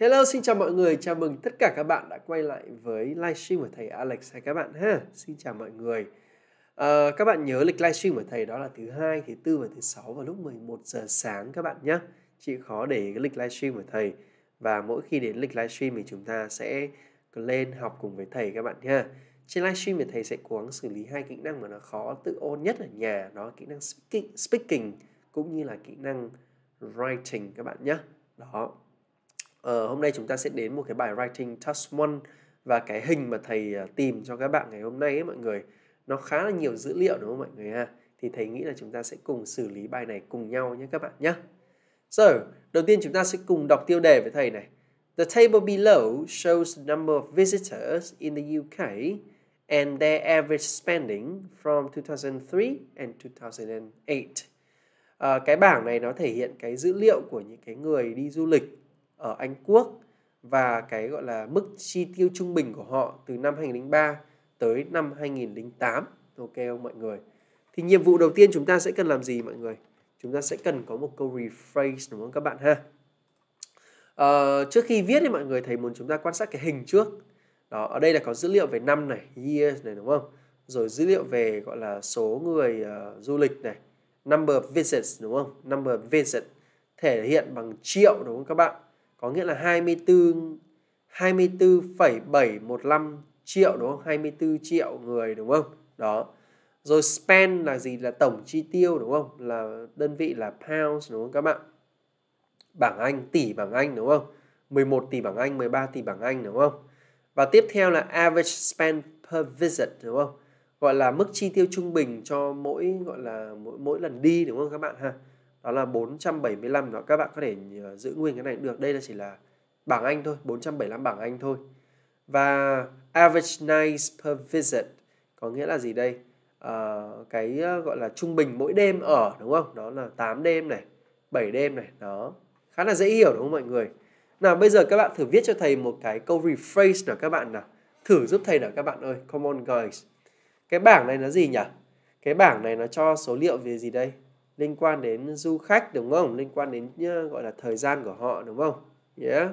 Hello, xin chào mọi người, chào mừng tất cả các bạn đã quay lại với livestream của thầy Alex hay các bạn ha. Xin chào mọi người. À, các bạn nhớ lịch livestream của thầy đó là thứ hai, thứ tư và thứ sáu vào lúc 11 giờ sáng các bạn nhé. Chị khó để cái lịch livestream của thầy và mỗi khi đến lịch livestream thì chúng ta sẽ lên học cùng với thầy các bạn nha. Trên livestream thì thầy sẽ cố gắng xử lý hai kỹ năng mà nó khó tự ôn nhất ở nhà, đó kỹ năng speaking, speaking cũng như là kỹ năng writing các bạn nhé. Đó, Ờ, hôm nay chúng ta sẽ đến một cái bài Writing Task 1 và cái hình mà thầy ờ, tìm cho các bạn ngày hôm nay ấy mọi người nó khá là nhiều dữ liệu đúng không mọi người ha thì thầy nghĩ là chúng ta sẽ cùng xử lý bài này cùng nhau nhé các bạn nhé So, đầu tiên chúng ta sẽ cùng đọc tiêu đề với thầy này The table below shows the number of visitors in the UK and their average spending from 2003 and 2008 à, ờ, Cái bảng này nó thể hiện cái dữ liệu của những cái người đi du lịch ở Anh Quốc và cái gọi là mức chi tiêu trung bình của họ từ năm 2003 tới năm 2008. Ok không mọi người? Thì nhiệm vụ đầu tiên chúng ta sẽ cần làm gì mọi người? Chúng ta sẽ cần có một câu rephrase đúng không các bạn ha? Uh, trước khi viết thì mọi người thầy muốn chúng ta quan sát cái hình trước đó ở đây là có dữ liệu về năm này year này đúng không rồi dữ liệu về gọi là số người uh, du lịch này number of visits đúng không number of visit thể hiện bằng triệu đúng không các bạn có nghĩa là 24 24,715 triệu đúng không? 24 triệu người đúng không? Đó. Rồi spend là gì? Là tổng chi tiêu đúng không? Là đơn vị là pounds đúng không các bạn? Bảng Anh, tỷ bảng Anh đúng không? 11 tỷ bảng Anh, 13 tỷ bảng Anh đúng không? Và tiếp theo là average spend per visit đúng không? Gọi là mức chi tiêu trung bình cho mỗi gọi là mỗi mỗi lần đi đúng không các bạn ha? đó là 475 đó các bạn có thể ờ, giữ nguyên cái này được đây là chỉ là bảng Anh thôi 475 bảng Anh thôi và average nights per visit có nghĩa là gì đây à, cái ờ, gọi là trung bình mỗi đêm ở đúng không đó là 8 đêm này 7 đêm này đó khá là dễ hiểu đúng không mọi người nào bây giờ các bạn thử viết cho thầy một cái câu rephrase nào các bạn nào thử giúp thầy nào các bạn ơi come on guys cái bảng này nó gì nhỉ cái bảng này nó cho số liệu về gì đây liên quan đến du khách đúng không liên quan đến gọi là thời gian của họ đúng không yeah.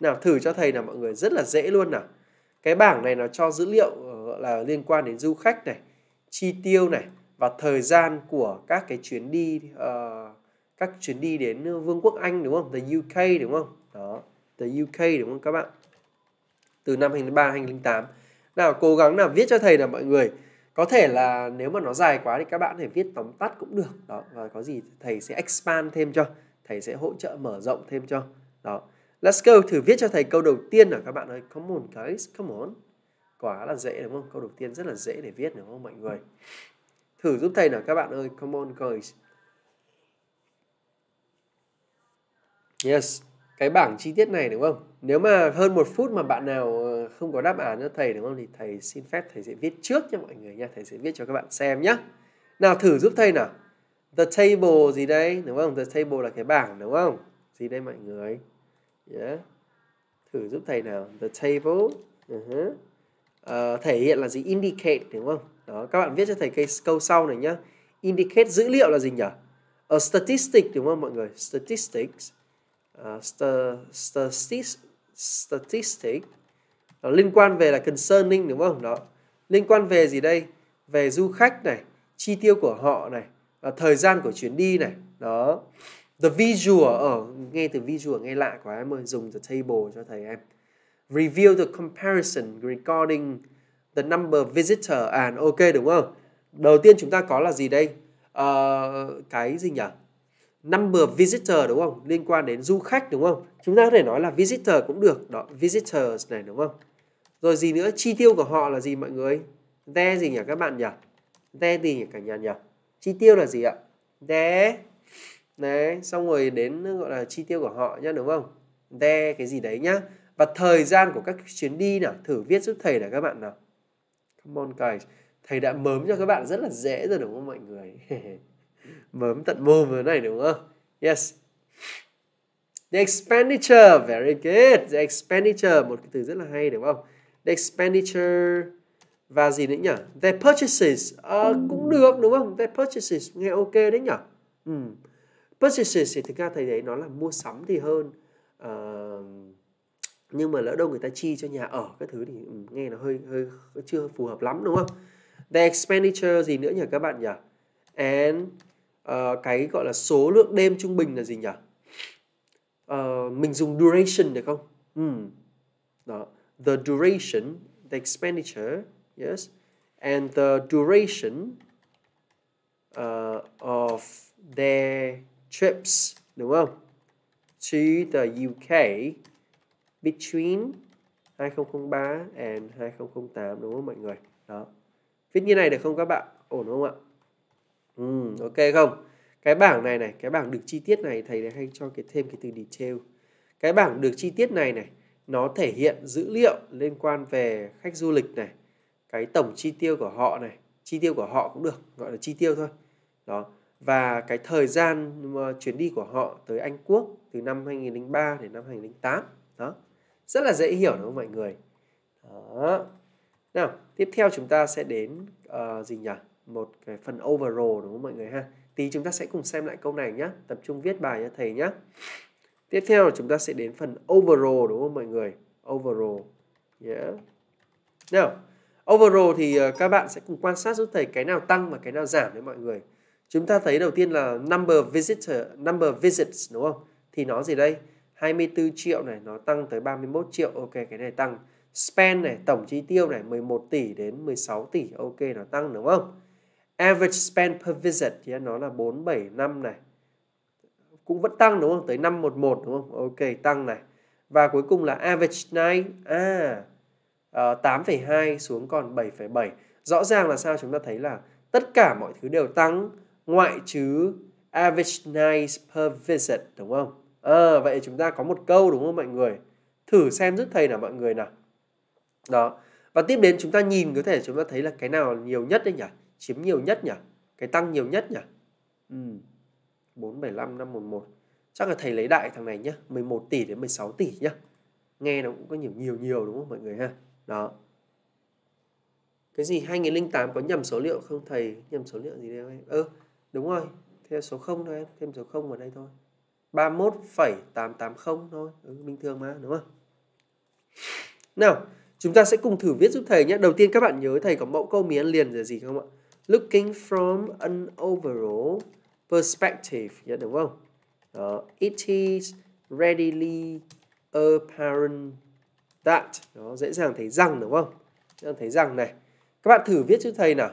nào thử cho thầy là mọi người rất là dễ luôn nào cái bảng này nó cho dữ liệu ờ, gọi là liên quan đến du khách này chi tiêu này và thời gian của các cái chuyến đi uh, các chuyến đi đến Vương quốc Anh đúng không? The UK đúng không? Đó, the UK đúng không các bạn? Từ năm 2003 2008. Nào cố gắng là viết cho thầy là mọi người có thể là nếu mà nó dài quá thì các bạn thể viết tóm tắt cũng được đó và có gì thầy sẽ expand thêm cho thầy sẽ hỗ trợ mở rộng thêm cho đó let's go thử viết cho thầy câu đầu tiên nào các bạn ơi come on guys come on quá là dễ đúng không câu đầu tiên rất là dễ để viết đúng không mọi người thử giúp thầy nào các bạn ơi come on guys yes cái bảng chi tiết này đúng không nếu mà hơn một phút mà bạn nào ờ, không có đáp án cho thầy đúng không thì thầy xin phép thầy sẽ viết trước cho mọi người nha thầy sẽ viết cho các bạn xem nhá nào thử giúp thầy nào the table gì đây đúng không the table là cái bảng đúng không gì đây mọi người yeah. thử giúp thầy nào the table uh-huh. uh, thể hiện là gì indicate đúng không đó các bạn viết cho thầy cái câu sau này nhá indicate dữ liệu là gì nhỉ a ờ, statistic đúng không mọi người statistics uh, st- st- statistic nó liên quan về là concerning đúng không đó liên quan về gì đây về du khách này chi tiêu của họ này và thời gian của chuyến đi này đó the visual ở ờ, nghe từ visual nghe lạ quá em ơi dùng the table cho thầy em review the comparison recording the number of visitor and à, ok đúng không đầu tiên chúng ta có là gì đây uh, cái gì nhỉ number visitor đúng không liên quan đến du khách đúng không chúng ta có thể nói là visitor cũng được đó visitors này đúng không rồi gì nữa chi tiêu của họ là gì mọi người there gì nhỉ các bạn nhỉ there gì nhỉ cả nhà nhỉ chi tiêu là gì ạ there đấy xong rồi đến gọi là chi tiêu của họ nhá đúng không there cái gì đấy nhá và thời gian của các chuyến đi nào thử viết giúp thầy là các bạn nào come on guys thầy đã mớm cho các bạn rất là dễ rồi đúng không mọi người bấm tận mồm rồi này đúng không yes the expenditure very good the expenditure một cái từ rất là hay đúng không the expenditure và gì nữa nhỉ the purchases à, cũng được đúng không the purchases nghe ok đấy nhỉ ừ. purchases thì thực ra thầy đấy nó là mua sắm thì hơn à, nhưng mà lỡ đâu người ta chi cho nhà ở các thứ thì ừ, nghe nó hơi hơi chưa phù hợp lắm đúng không the expenditure gì nữa nhỉ các bạn nhỉ and Ờ, cái gọi là số lượng đêm trung bình là gì nhỉ uh, mình dùng duration được không uhm. đó the duration the expenditure yes and the duration uh, of their trips đúng không to the UK between 2003 and 2008 đúng không mọi người đó viết như này được không các bạn ổn không ạ Ừ, ok không? Cái bảng này này, cái bảng được chi tiết này thầy hay cho cái thêm cái từ detail. Cái bảng được chi tiết này này, nó thể hiện dữ liệu liên quan về khách du lịch này, cái tổng chi tiêu của họ này, chi tiêu của họ cũng được, gọi là chi tiêu thôi. Đó. Và cái thời gian ờ, chuyến đi của họ tới Anh Quốc từ năm 2003 đến năm 2008. Đó. Rất là dễ hiểu đúng không mọi người? Đó. Nào, tiếp theo chúng ta sẽ đến uh, gì nhỉ? một cái phần overall đúng không mọi người ha tí chúng ta sẽ cùng xem lại câu này nhé tập trung viết bài nhé thầy nhé tiếp theo là chúng ta sẽ đến phần overall đúng không mọi người overall yeah nào overall thì ờ, các bạn sẽ cùng quan sát giúp thầy cái nào tăng và cái nào giảm đấy mọi người chúng ta thấy đầu tiên là number visitor ờ, number visits đúng không thì nó gì đây 24 triệu này nó tăng tới 31 triệu ok cái này tăng spend này tổng chi tiêu này 11 tỷ đến 16 tỷ ok nó tăng đúng không average spend per visit thì nó là 475 này cũng vẫn tăng đúng không tới 511 đúng không ok tăng này và cuối cùng là average night à uh, ờ, 8,2 xuống còn 7,7 rõ ràng là sao chúng ta thấy là tất cả mọi thứ đều tăng ngoại trừ average night per visit đúng không à, vậy chúng ta có một câu đúng không mọi người thử xem giúp thầy nào mọi người nào đó và tiếp đến chúng ta nhìn có thể chúng ta thấy là cái nào nhiều nhất đấy nhỉ chiếm nhiều nhất nhỉ cái tăng nhiều nhất nhỉ ừ. 475 511 chắc là thầy lấy đại thằng này nhá 11 tỷ đến 16 tỷ nhá nghe nó cũng có nhiều nhiều nhiều đúng không mọi người ha đó cái gì 2008 có nhầm số liệu không thầy nhầm số liệu gì đây em ừ, đúng rồi thêm số 0 thôi em thêm số 0 vào đây thôi 31,880 thôi ừ, bình thường mà đúng không nào chúng ta sẽ cùng thử viết giúp thầy nhé đầu tiên các bạn nhớ thầy có mẫu câu miếng liền là gì không ạ looking from an overall perspective dạ đúng không đó. it is readily apparent that nó dễ dàng thấy rằng đúng không dễ dàng thấy rằng này các bạn thử viết cho thầy nào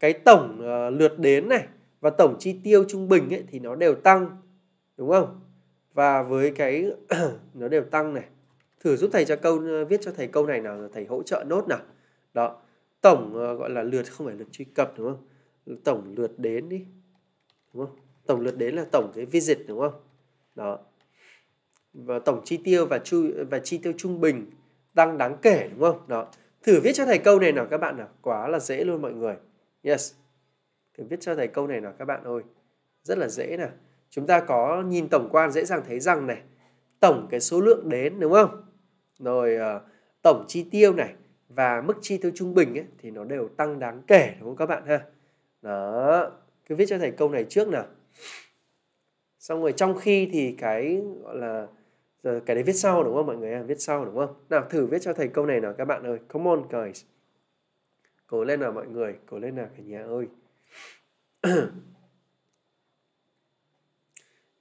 cái tổng uh, lượt đến này và tổng chi tiêu trung bình ấy thì nó đều tăng đúng không và với cái nó đều tăng này thử giúp thầy cho câu viết cho thầy câu này nào thầy hỗ trợ nốt nào đó tổng ờ, gọi là lượt không phải lượt truy cập đúng không tổng lượt đến đi đúng không tổng lượt đến là tổng cái visit đúng không đó và tổng chi tiêu và chu và chi tiêu trung bình tăng đáng kể đúng không đó thử viết cho thầy câu này nào các bạn nào quá là dễ luôn mọi người yes thử viết cho thầy câu này nào các bạn ơi rất là dễ nè chúng ta có nhìn tổng quan dễ dàng thấy rằng này tổng cái số lượng đến đúng không rồi ờ, tổng chi tiêu này và mức chi tiêu trung bình ấy, thì nó đều tăng đáng kể đúng không các bạn ha đó cứ viết cho thầy câu này trước nào xong rồi trong khi thì cái gọi là cái đấy viết sau đúng không mọi người à? viết sau đúng không nào thử viết cho thầy câu này nào các bạn ơi come on guys cố lên nào mọi người cố lên nào cả nhà ơi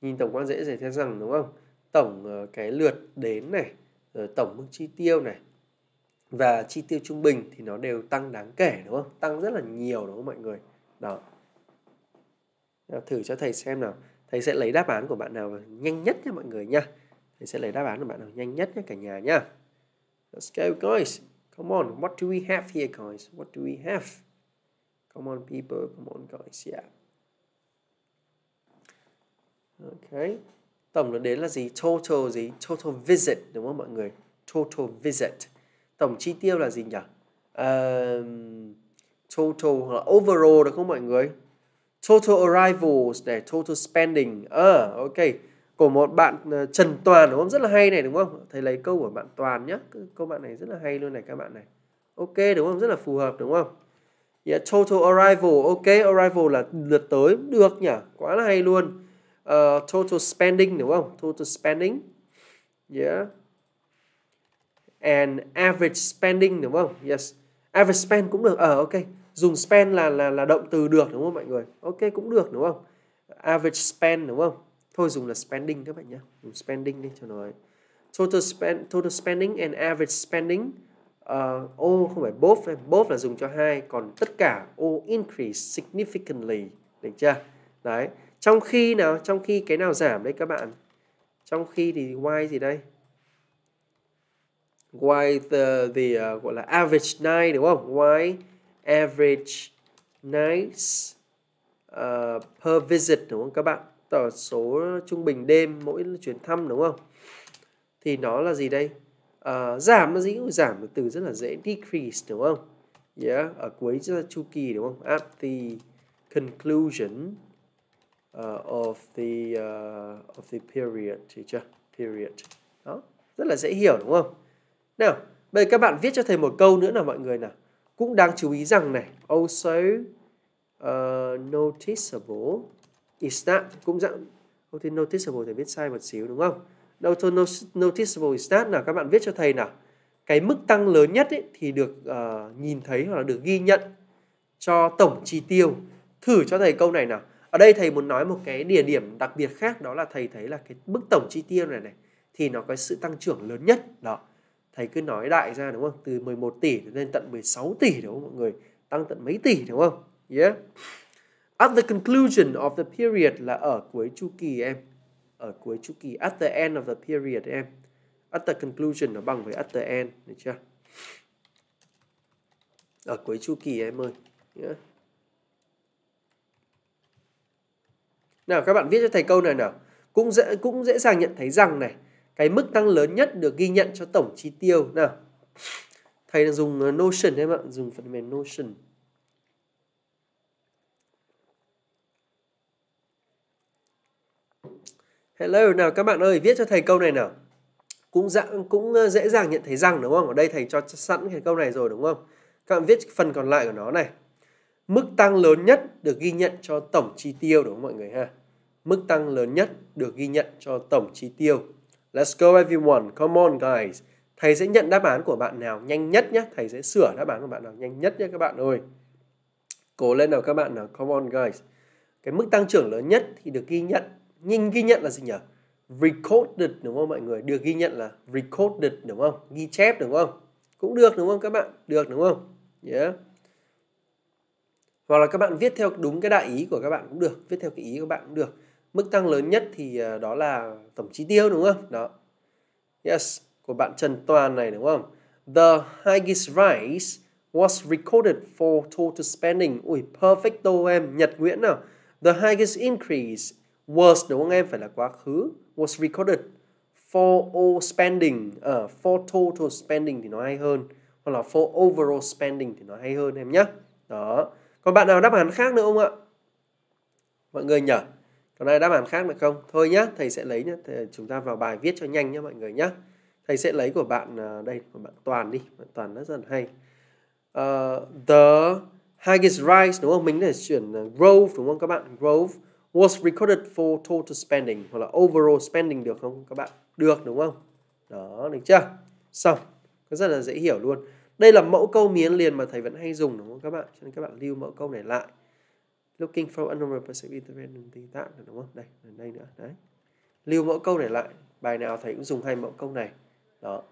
nhìn tổng quan dễ dễ thấy rằng đúng không tổng ờ, cái lượt đến này rồi tổng mức chi tiêu này và chi tiêu trung bình thì nó đều tăng đáng kể đúng không? Tăng rất là nhiều đúng không mọi người? Đó. Ờ, thử cho thầy xem nào. Thầy sẽ lấy đáp án của bạn nào nhanh nhất nha mọi người nha. Thầy sẽ lấy đáp án của bạn nào nhanh nhất nha cả nhà nha. Let's go guys. Come on, what do we have here guys? What do we have? Come on people, come on guys. Yeah. Okay. Tổng nó đến là gì? Total gì? Total visit đúng không mọi người? Total visit tổng chi tiêu là gì nhỉ uh, total hoặc là overall được không mọi người total arrivals để total spending à ok của một bạn ờ, Trần Toàn đúng không rất là hay này đúng không thầy lấy câu của bạn Toàn nhé câu bạn này rất là hay luôn này các bạn này ok đúng không rất là phù hợp đúng không yeah, total arrival ok arrival là lượt tới được nhỉ quá là hay luôn uh, total spending đúng không total spending yeah and average spending đúng không? Yes. Average spend cũng được. Ờ ok. Dùng spend là là là động từ được đúng không mọi người? Ok cũng được đúng không? Average spend đúng không? Thôi dùng là spending các bạn nhé. Dùng spending đi cho nó Total spend total spending and average spending. Ờ, ô uh, oh, không phải both, both là dùng cho hai còn tất cả ô oh, increase significantly được chưa? Đấy. Trong khi nào trong khi cái nào giảm đấy các bạn? Trong khi thì y gì đây? why the the uh, gọi là average night đúng không why average nights uh, per visit đúng không các bạn tờ số trung bình đêm mỗi chuyến thăm đúng không thì nó là gì đây uh, giảm là gì giảm là từ rất là dễ decrease đúng không yeah ở cuối chu kỳ đúng không at the conclusion uh, of the uh, of the period thì chưa period đó rất là dễ hiểu đúng không nào, bây giờ các bạn viết cho thầy một câu nữa nào mọi người nào. Cũng đang chú ý rằng này, also uh, noticeable is that cũng dạng không thì noticeable thầy viết sai một xíu đúng không? Đâu noticeable is that nào các bạn viết cho thầy nào. Cái mức tăng lớn nhất ấy, thì được uh, nhìn thấy hoặc là được ghi nhận cho tổng chi tiêu. Thử cho thầy câu này nào. Ở đây thầy muốn nói một cái địa điểm đặc biệt khác đó là thầy thấy là cái mức tổng chi tiêu này này thì nó có sự tăng trưởng lớn nhất đó thầy cứ nói đại ra đúng không từ 11 tỷ lên tận 16 tỷ đúng không mọi người tăng tận mấy tỷ đúng không yeah at the conclusion of the period là ở cuối chu kỳ em ở cuối chu kỳ at the end of the period em at the conclusion nó bằng với at the end được chưa ở cuối chu kỳ em ơi yeah. nào các bạn viết cho thầy câu này nào cũng dễ cũng dễ dàng nhận thấy rằng này cái mức tăng lớn nhất được ghi nhận cho tổng chi tiêu nào thầy đang dùng ờ, Notion em ạ dùng phần mềm Notion Hello nào các bạn ơi viết cho thầy câu này nào cũng dạng cũng ờ, dễ dàng nhận thấy rằng đúng không ở đây thầy cho sẵn cái câu này rồi đúng không các bạn viết phần còn lại của nó này mức tăng lớn nhất được ghi nhận cho tổng chi tiêu đúng không mọi người ha mức tăng lớn nhất được ghi nhận cho tổng chi tiêu Let's go everyone. Come on guys. Thầy sẽ nhận đáp án của bạn nào nhanh nhất nhé. Thầy sẽ sửa đáp án của bạn nào nhanh nhất nhé các bạn ơi. Cố lên nào các bạn nào. Come on guys. Cái mức tăng trưởng lớn nhất thì được ghi nhận. Nhưng ghi nhận là gì nhỉ? Recorded đúng không mọi người? Được ghi nhận là recorded đúng không? Ghi chép đúng không? Cũng được đúng không các bạn? Được đúng không? Yeah. Hoặc là các bạn viết theo đúng cái đại ý của các bạn cũng được. Viết theo cái ý của các bạn cũng được mức tăng lớn nhất thì à, đó là tổng chi tiêu đúng không? Đó. Yes, của bạn Trần Toàn này đúng không? The highest rise was recorded for total spending. Ui, perfect perfecto em, Nhật Nguyễn nào. The highest increase was, đúng không em? Phải là quá khứ. Was recorded for all spending. Uh, for total spending thì nó hay hơn. Hoặc là for overall spending thì nó hay hơn em nhé. Đó. Còn bạn nào đáp án khác nữa không ạ? Mọi người nhỉ? Còn ai đáp án khác được không? Thôi nhá, thầy sẽ lấy nhá. Thầy, chúng ta vào bài viết cho nhanh nhá mọi người nhá. Thầy sẽ lấy của bạn à, đây, của bạn Toàn đi. Bạn Toàn rất là hay. Uh, the highest rise đúng không? Mình để chuyển à, growth đúng không các bạn? Growth was recorded for total spending hoặc là overall spending được không các bạn? Được đúng không? Đó, được chưa? Xong. Nó rất là dễ hiểu luôn. Đây là mẫu câu miến liền mà thầy vẫn hay dùng đúng không các bạn? Cho nên các bạn lưu mẫu câu này lại looking for another passive intervention thì that là đúng không đây đây nữa đấy lưu mẫu câu để lại bài nào thầy cũng dùng hai mẫu câu này đó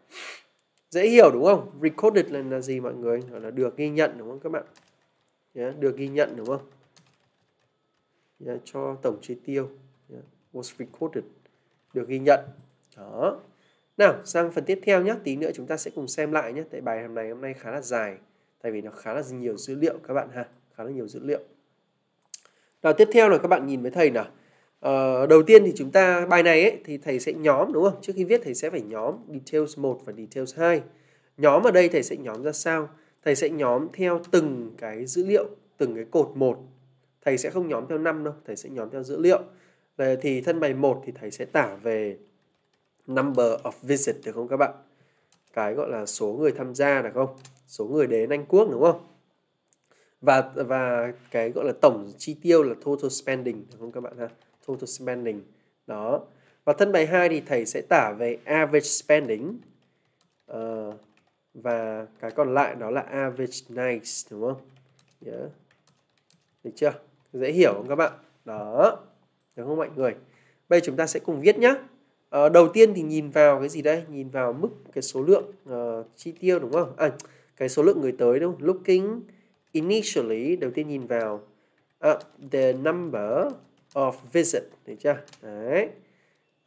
dễ hiểu đúng không recorded là, là gì mọi người Đó là được ghi nhận đúng không các bạn yeah, được ghi nhận đúng không yeah, cho tổng chi tiêu yeah, was recorded được ghi nhận đó nào sang phần tiếp theo nhé tí nữa chúng ta sẽ cùng xem lại nhé tại bài hôm nay hôm nay khá là dài tại vì nó khá là nhiều dữ liệu các bạn ha khá là nhiều dữ liệu rồi tiếp theo là các bạn nhìn với thầy nào. Ờ, đầu tiên thì chúng ta bài này ấy, thì thầy sẽ nhóm đúng không? Trước khi viết thầy sẽ phải nhóm details 1 và details 2. Nhóm ở đây thầy sẽ nhóm ra sao? Thầy sẽ nhóm theo từng cái dữ liệu, từng cái cột một. Thầy sẽ không nhóm theo năm đâu, thầy sẽ nhóm theo dữ liệu. về thì thân bài 1 thì thầy sẽ tả về number of visit được không các bạn? Cái gọi là số người tham gia được không? Số người đến Anh Quốc đúng không? và và cái gọi là tổng chi tiêu là total spending đúng không các bạn ha total spending đó và thân bài 2 thì thầy sẽ tả về average spending uh, và cái còn lại đó là average nights đúng không yeah. được chưa dễ hiểu không các bạn đó đúng không mọi người bây giờ chúng ta sẽ cùng viết nhé uh, ờ, đầu tiên thì nhìn vào cái gì đây nhìn vào mức cái số lượng uh, chi tiêu đúng không à, cái số lượng người tới đúng không looking initially đầu tiên nhìn vào uh, the number of visit thấy chưa đấy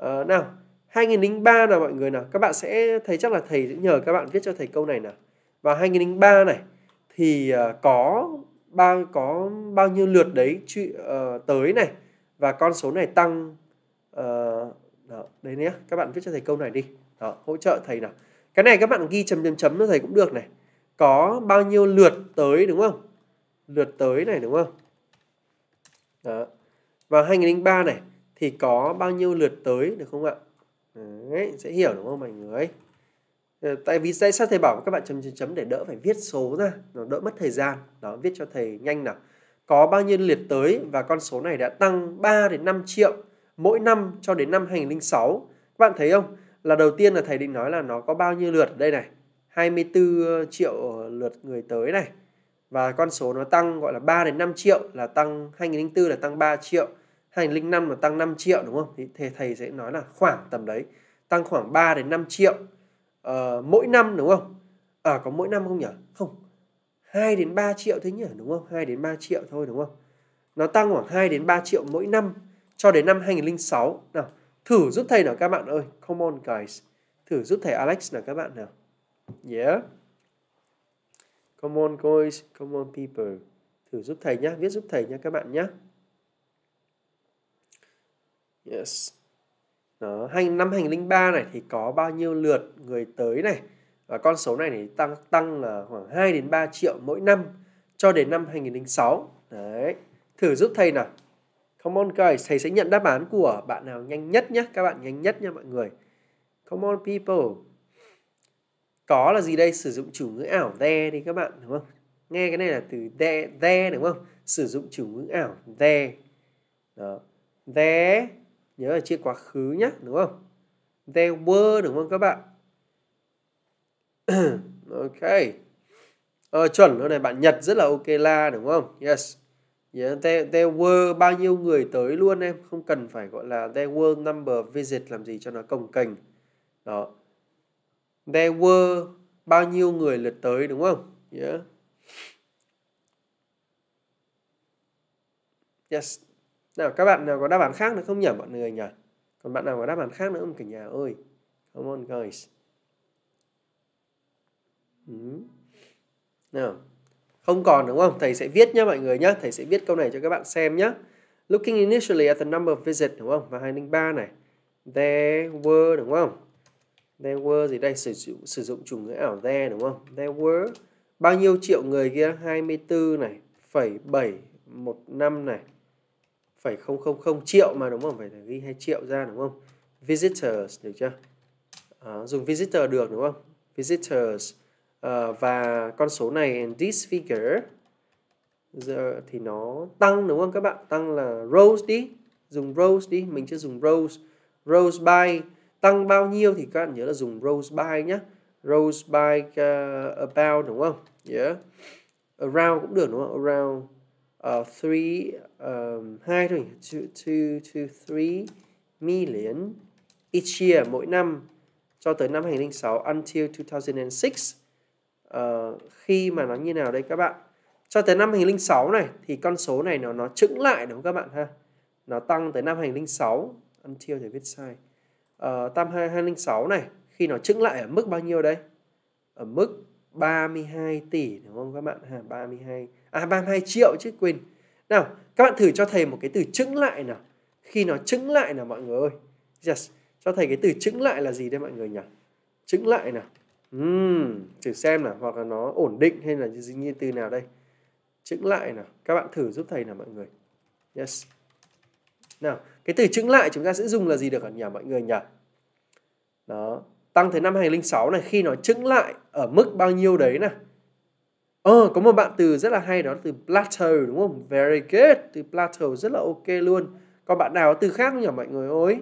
uh, nào 2003 nào mọi người nào các bạn sẽ thấy chắc là thầy cũng nhờ các bạn viết cho thầy câu này nào vào 2003 này thì uh, có bao có bao nhiêu lượt đấy chị, uh, ờ, tới này và con số này tăng uh, đó, đấy nhé các bạn viết cho thầy câu này đi đó, hỗ trợ thầy nào cái này các bạn ghi chấm chấm chấm cho thầy cũng được này có bao nhiêu lượt tới đúng không? Lượt tới này đúng không? Đó. Và 2003 này thì có bao nhiêu lượt tới được không ạ? Đấy, sẽ hiểu đúng không mọi người? Ờ, tại vì tại sao thầy bảo các bạn chấm chấm chấm để đỡ phải viết số ra, nó đỡ mất thời gian. Đó, viết cho thầy nhanh nào. Có bao nhiêu lượt tới và con số này đã tăng 3 đến 5 triệu mỗi năm cho đến năm 2006. Các bạn thấy không? Là đầu tiên là thầy định nói là nó có bao nhiêu lượt ở đây này 24 triệu lượt người tới này và con số nó tăng gọi là 3 đến 5 triệu là tăng 2004 là tăng 3 triệu 2005 là tăng 5 triệu đúng không thì thầy, sẽ nói là khoảng tầm đấy tăng khoảng 3 đến 5 triệu uh, mỗi năm đúng không à có mỗi năm không nhỉ không 2 đến 3 triệu thế nhỉ đúng không 2 đến 3 triệu thôi đúng không nó tăng khoảng 2 đến 3 triệu mỗi năm cho đến năm 2006 nào thử giúp thầy nào các bạn ơi come on guys thử giúp thầy Alex nào các bạn nào Yeah. Come on guys, come on people. Thử giúp thầy nhá, viết giúp thầy nhá các bạn nhá. Yes. Đó, năm 2003 này thì có bao nhiêu lượt người tới này? Và con số này thì tăng tăng là khoảng 2 đến 3 triệu mỗi năm cho đến năm 2006. Đấy. Thử giúp thầy nào. Come on guys, thầy sẽ nhận đáp án của bạn nào nhanh nhất nhé, các bạn nhanh nhất nha mọi người. Come on people có là gì đây sử dụng chủ ngữ ảo the thì các bạn đúng không nghe cái này là từ the the đúng không sử dụng chủ ngữ ảo the đó the nhớ là chia quá khứ nhá đúng không the were đúng không các bạn ok ờ, chuẩn luôn này bạn nhật rất là ok la đúng không yes yeah, there, there were bao nhiêu người tới luôn em không cần phải gọi là there were number visit làm gì cho nó công cành đó there were bao nhiêu người lượt tới đúng không? Yeah. Yes. Nào các bạn nào có đáp án khác nữa không nhỉ mọi người nhỉ? Còn bạn nào có đáp án khác nữa không cả nhà ơi? Come on guys. Ừ. Nào. Không còn đúng không? Thầy sẽ viết nhá mọi người nhá. Thầy sẽ viết câu này cho các bạn xem nhá. Looking initially at the number of visit đúng không? Và 203 này. There were đúng không? There were gì đây? Sử dụng, sử dụng chủ ngữ ảo there đúng không? There were bao nhiêu triệu người kia? 24 này, phẩy 7 một năm này, phẩy 000 triệu mà đúng không? Phải ghi hai triệu ra đúng không? Visitors được chưa? À, dùng visitor được đúng không? Visitors uh, và con số này and this figure giờ thì nó tăng đúng không các bạn? Tăng là rose đi, dùng rose đi, mình chưa dùng rose, rose by tăng bao nhiêu thì các bạn nhớ là dùng rose by nhé rose by uh, about đúng không yeah around cũng được đúng không around uh, three um, hai thôi two, two, two, three million each year mỗi năm cho tới năm 2006 until 2006 uh, ờ, khi mà nó như nào đây các bạn cho tới năm 2006 này thì con số này nó nó chững lại đúng không các bạn ha nó tăng tới năm 2006 until thì viết sai uh, tam 2206 này khi nó trứng lại ở mức bao nhiêu đây? Ở mức 32 tỷ đúng không các bạn? À, 32 à 32 triệu chứ quên. Nào, các bạn thử cho thầy một cái từ trứng lại nào. Khi nó trứng lại nào mọi người ơi. Yes. Cho thầy cái từ trứng lại là gì đây mọi người nhỉ? Trứng lại nào. Uhm, thử xem nào, hoặc là nó ổn định hay là như từ nào đây? Trứng lại nào. Các bạn thử giúp thầy nào mọi người. Yes. Nào, cái từ chững lại chúng ta sẽ dùng là gì được ở nhà mọi người nhỉ đó tăng tới năm 2006 này khi nó chững lại ở mức bao nhiêu đấy nè Ờ, có một bạn từ rất là hay đó là từ plateau đúng không? Very good. Từ plateau rất là ok luôn. Còn bạn nào có từ khác không nhỉ mọi người ơi?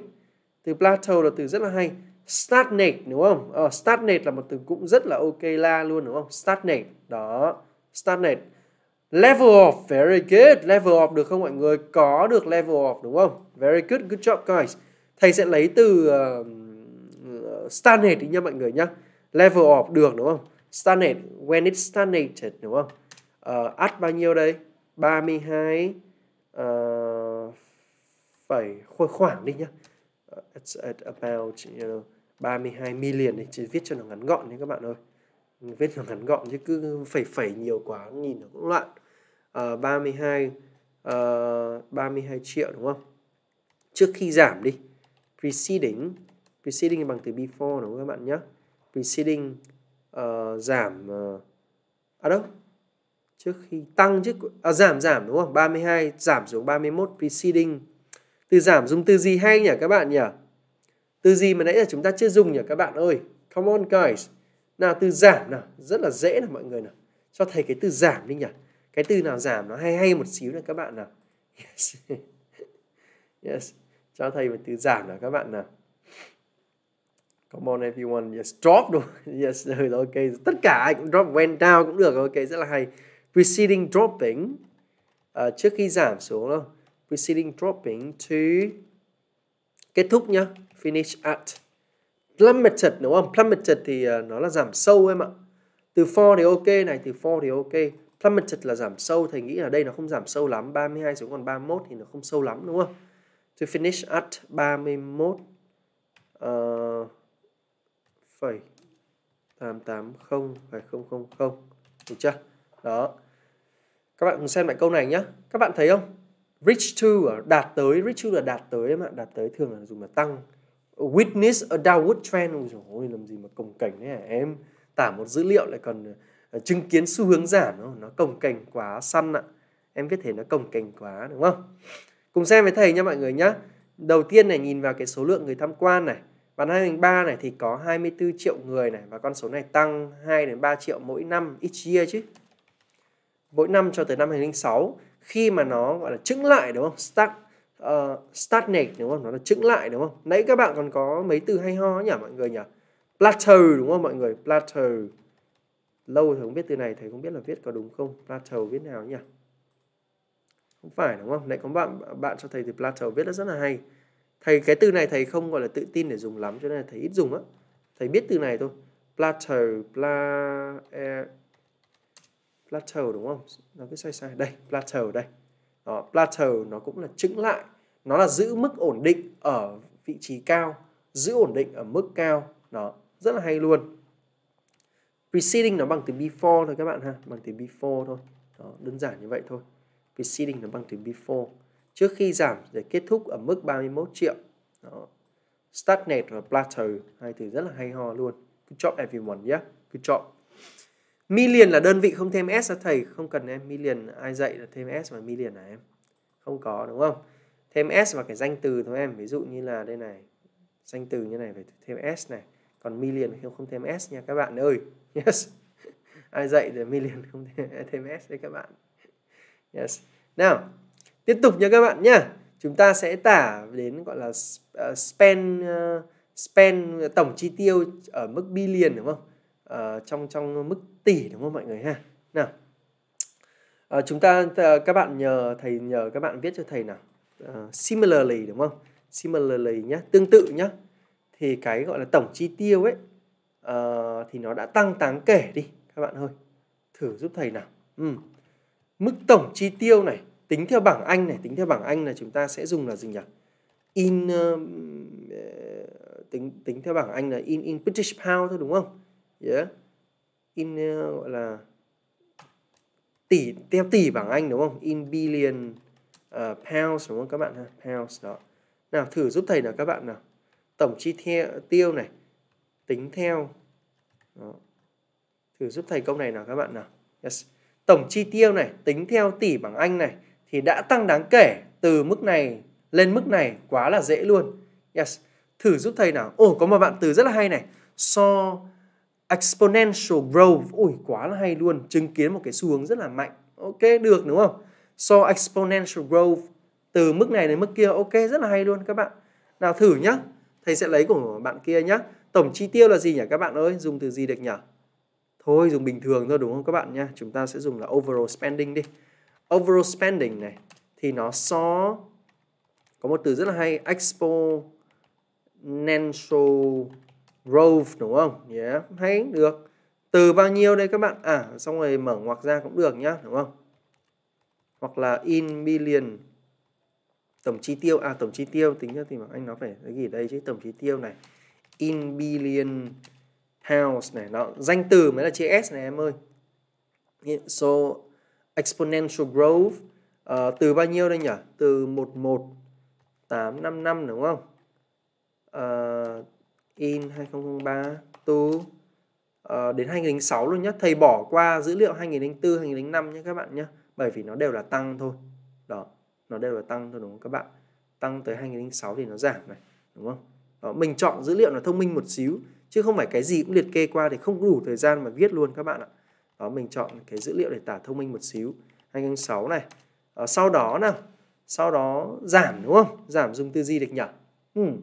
Từ plateau là từ rất là hay. Stagnate đúng không? Ờ, stagnate là một từ cũng rất là ok la luôn đúng không? Stagnate. Đó. Stagnate. Level of, very good. Level of được không mọi người? Có được level of đúng không? Very good, good job guys. Thầy sẽ lấy từ uh, um, stagnate đi nha mọi người nhá. Level of được đúng không? Stagnate, when it's stagnated đúng không? Uh, ờ, add bao nhiêu đây? 32 uh, ờ, phải khoảng đi nhá. Uh, it's at about you know, 32 million này chỉ viết cho nó ngắn gọn đấy các bạn ơi viết nó ngắn gọn chứ cứ phẩy phẩy nhiều quá nhìn nó cũng loạn uh, 32 uh, 32 triệu đúng không? Trước khi giảm đi. Preceding preceding bằng từ before đúng không các bạn nhé? Preceding uh, giảm uh, à đâu? Trước khi tăng chứ? à, giảm giảm đúng không? 32 giảm xuống 31 preceding. Từ giảm dùng từ gì hay nhỉ các bạn nhỉ? Từ gì mà nãy giờ chúng ta chưa dùng nhỉ các bạn ơi? Come on guys. Nào từ giảm nào, rất là dễ là mọi người nào. Cho thầy cái từ giảm đi nhỉ cái từ nào giảm nó hay hay một xíu là các bạn nào yes. yes cho thầy một từ giảm là các bạn nào Come on everyone, yes, drop đúng Yes, rồi ok, tất cả ai cũng drop, went down cũng được, ok, rất là hay Preceding dropping uh, Trước khi giảm xuống đâu Preceding dropping to Kết thúc nhá, finish at Plummeted đúng không? Plummeted thì uh, nó là giảm sâu em ạ Từ for thì ok này, từ for thì ok Thăm mặt chật là giảm sâu, thầy nghĩ là đây nó không giảm sâu lắm, 32 xuống còn 31 thì nó không sâu lắm đúng không? To finish at 31 uh, ờ, phẩy không Được chưa? Đó. Các bạn cùng xem lại câu này nhé. Các bạn thấy không? Reach to à, đạt tới, reach to là đạt tới em ạ, đạt tới thường là dùng là tăng. Witness a downward trend. Ôi dồi ôi, làm gì mà cồng cảnh thế hả em? Tả một dữ liệu lại cần Ờ, chứng kiến xu hướng giảm đúng không? nó cồng kềnh quá săn ạ em viết thế nó cồng kềnh quá đúng không cùng xem với thầy nha mọi người nhá đầu tiên này nhìn vào cái số lượng người tham quan này Bản 2003 này thì có 24 triệu người này và con số này tăng 2 đến 3 triệu mỗi năm each year chứ. Mỗi năm cho tới năm 2006 khi mà nó gọi là chững lại đúng không? Start uh, stagnate đúng không? Nó là chững lại đúng không? Nãy các bạn còn có mấy từ hay ho nhỉ mọi người nhỉ? Plateau đúng không mọi người? Plateau lâu thầy không biết từ này thầy không biết là viết có đúng không plateau viết nào nhỉ không phải đúng không lại có bạn bạn cho thầy thì plateau viết rất là hay thầy cái từ này thầy không gọi là tự tin để dùng lắm cho nên là thầy ít dùng á thầy biết từ này thôi plateau pla eh, plateau đúng không nó cứ sai sai đây plateau đây đó, plateau nó cũng là chứng lại nó là giữ mức ổn định ở vị trí cao giữ ổn định ở mức cao đó rất là hay luôn preceding nó bằng từ before thôi các bạn ha bằng từ before thôi đó, đơn giản như vậy thôi preceding nó bằng từ before trước khi giảm để kết thúc ở mức 31 triệu đó. stagnate và plateau hai từ rất là hay ho luôn good job everyone nhé yeah. good job million là đơn vị không thêm s hả thầy không cần em million ai dạy là thêm s và million là em không có đúng không thêm s vào cái danh từ thôi em ví dụ như là đây này danh từ như này phải thêm s này còn million không không thêm s nha các bạn ơi yes ai dạy thì million không thể s đấy các bạn yes nào tiếp tục nha các bạn nhá chúng ta sẽ tả đến gọi là ờ, spend ờ, spend ờ, tổng chi tiêu ở mức billion đúng không Ở trong trong mức tỷ đúng không mọi người ha nào uh, chúng ta các bạn nhờ thầy nhờ các bạn viết cho thầy nào uh, similarly đúng không similarly nhá tương tự nhá thì cái gọi là tổng chi tiêu ấy uh, thì nó đã tăng đáng kể đi các bạn ơi thử giúp thầy nào ừ. mức tổng chi tiêu này tính theo bảng anh này tính theo bảng anh là chúng ta sẽ dùng là gì nhỉ in uh, tính tính theo bảng anh là in in British pound thôi đúng không yeah. Dạ. in uh, gọi là tỷ theo tỷ bảng anh đúng không in billion uh, pounds đúng không các bạn ha pounds đó nào thử giúp thầy là các bạn nào tổng chi tiêu này tính theo Đó. thử giúp thầy câu này nào các bạn nào yes. tổng chi tiêu này tính theo tỷ bằng anh này thì đã tăng đáng kể từ mức này lên mức này quá là dễ luôn yes thử giúp thầy nào ồ có một bạn từ rất là hay này so exponential growth ui quá là hay luôn chứng kiến một cái xu hướng rất là mạnh ok được đúng không so exponential growth từ mức này đến mức kia ok rất là hay luôn các bạn nào thử nhá thầy sẽ lấy của bạn kia nhá Tổng chi tiêu là gì nhỉ các bạn ơi? Dùng từ gì được nhỉ? Thôi dùng bình thường thôi đúng không các bạn nha? Chúng ta sẽ dùng là overall spending đi. Overall spending này thì nó so có một từ rất là hay exponential growth đúng không? Yeah, hay được. Từ bao nhiêu đây các bạn? À xong rồi mở ngoặc ra cũng được nhá, đúng không? Hoặc là in billion tổng chi tiêu à tổng chi tiêu tính ra thì mà anh nó phải cái gì đây chứ tổng chi tiêu này in billion house này đó danh từ mới là chữ s này em ơi so exponential growth uh, từ bao nhiêu đây nhỉ từ 11855 đúng không uh, in 2003 to uh, đến 2006 luôn nhé thầy bỏ qua dữ liệu 2004 2005 nhé các bạn nhé bởi vì nó đều là tăng thôi đó nó đều là tăng thôi đúng không các bạn tăng tới 2006 thì nó giảm này đúng không đó, ờ, mình chọn dữ liệu là thông minh một xíu chứ không phải cái gì cũng liệt kê qua thì không đủ thời gian mà viết luôn các bạn ạ đó mình chọn cái dữ liệu để tả thông minh một xíu 2006 này à, sau đó nào sau đó giảm đúng không giảm dùng từ gì được nhỉ hmm.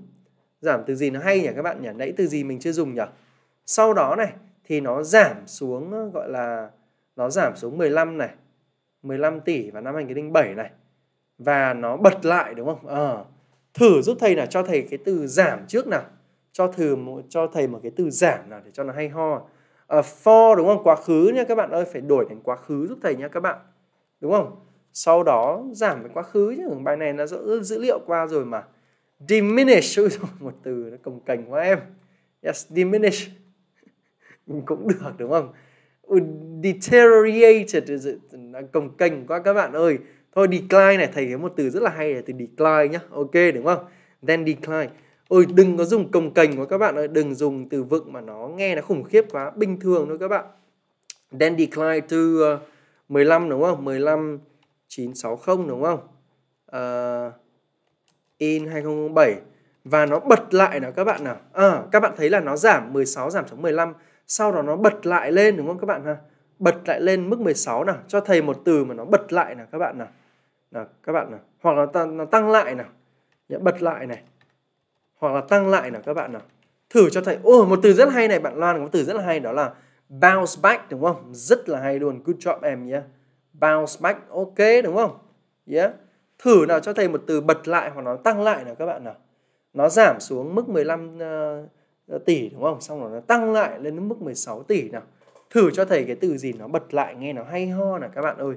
giảm từ gì nó hay nhỉ các bạn nhỉ nãy từ gì mình chưa dùng nhỉ sau đó này thì nó giảm xuống ờ, gọi là nó giảm xuống 15 này 15 tỷ vào năm 2007 này và nó bật lại đúng không ờ à, thử giúp thầy là cho thầy cái từ giảm trước nào cho thử cho thầy một cái từ giảm nào để cho nó hay ho à, for đúng không quá khứ nha các bạn ơi phải đổi thành quá khứ giúp thầy nha các bạn đúng không sau đó giảm về quá khứ chứ bài này nó dữ, dữ liệu qua rồi mà diminish Ôi, một từ nó cồng cành quá em yes diminish cũng được đúng không deteriorated cồng cành quá các bạn ơi Thôi decline này, thầy cái một từ rất là hay là từ decline nhá. Ok đúng không? Then decline. Ôi đừng có dùng cồng cành quá các bạn ơi, đừng dùng từ vựng mà nó nghe nó khủng khiếp quá, bình thường thôi các bạn. Then decline to uh, ờ, 15 đúng không? 15 960 đúng không? Uh, in 2007 và nó bật lại nào các bạn nào. À, các bạn thấy là nó giảm 16 giảm xuống 15, sau đó nó bật lại lên đúng không các bạn ha? Bật lại lên mức 16 nào, cho thầy một từ mà nó bật lại nào các bạn nào là các bạn nào hoặc là tăng, tăng lại nào bật lại này hoặc là tăng lại nào các bạn nào thử cho thầy ô một từ rất hay này bạn Loan có từ rất là hay đó là bounce back đúng không rất là hay luôn good job em nhé bounce back ok đúng không yeah thử nào cho thầy một từ bật lại hoặc nó tăng lại nào các bạn nào nó giảm xuống mức 15 uh, ờ, ờ, tỷ đúng không xong rồi nó tăng lại lên mức 16 tỷ nào thử cho thầy cái từ gì nó bật lại nghe nó hay ho nào các bạn ơi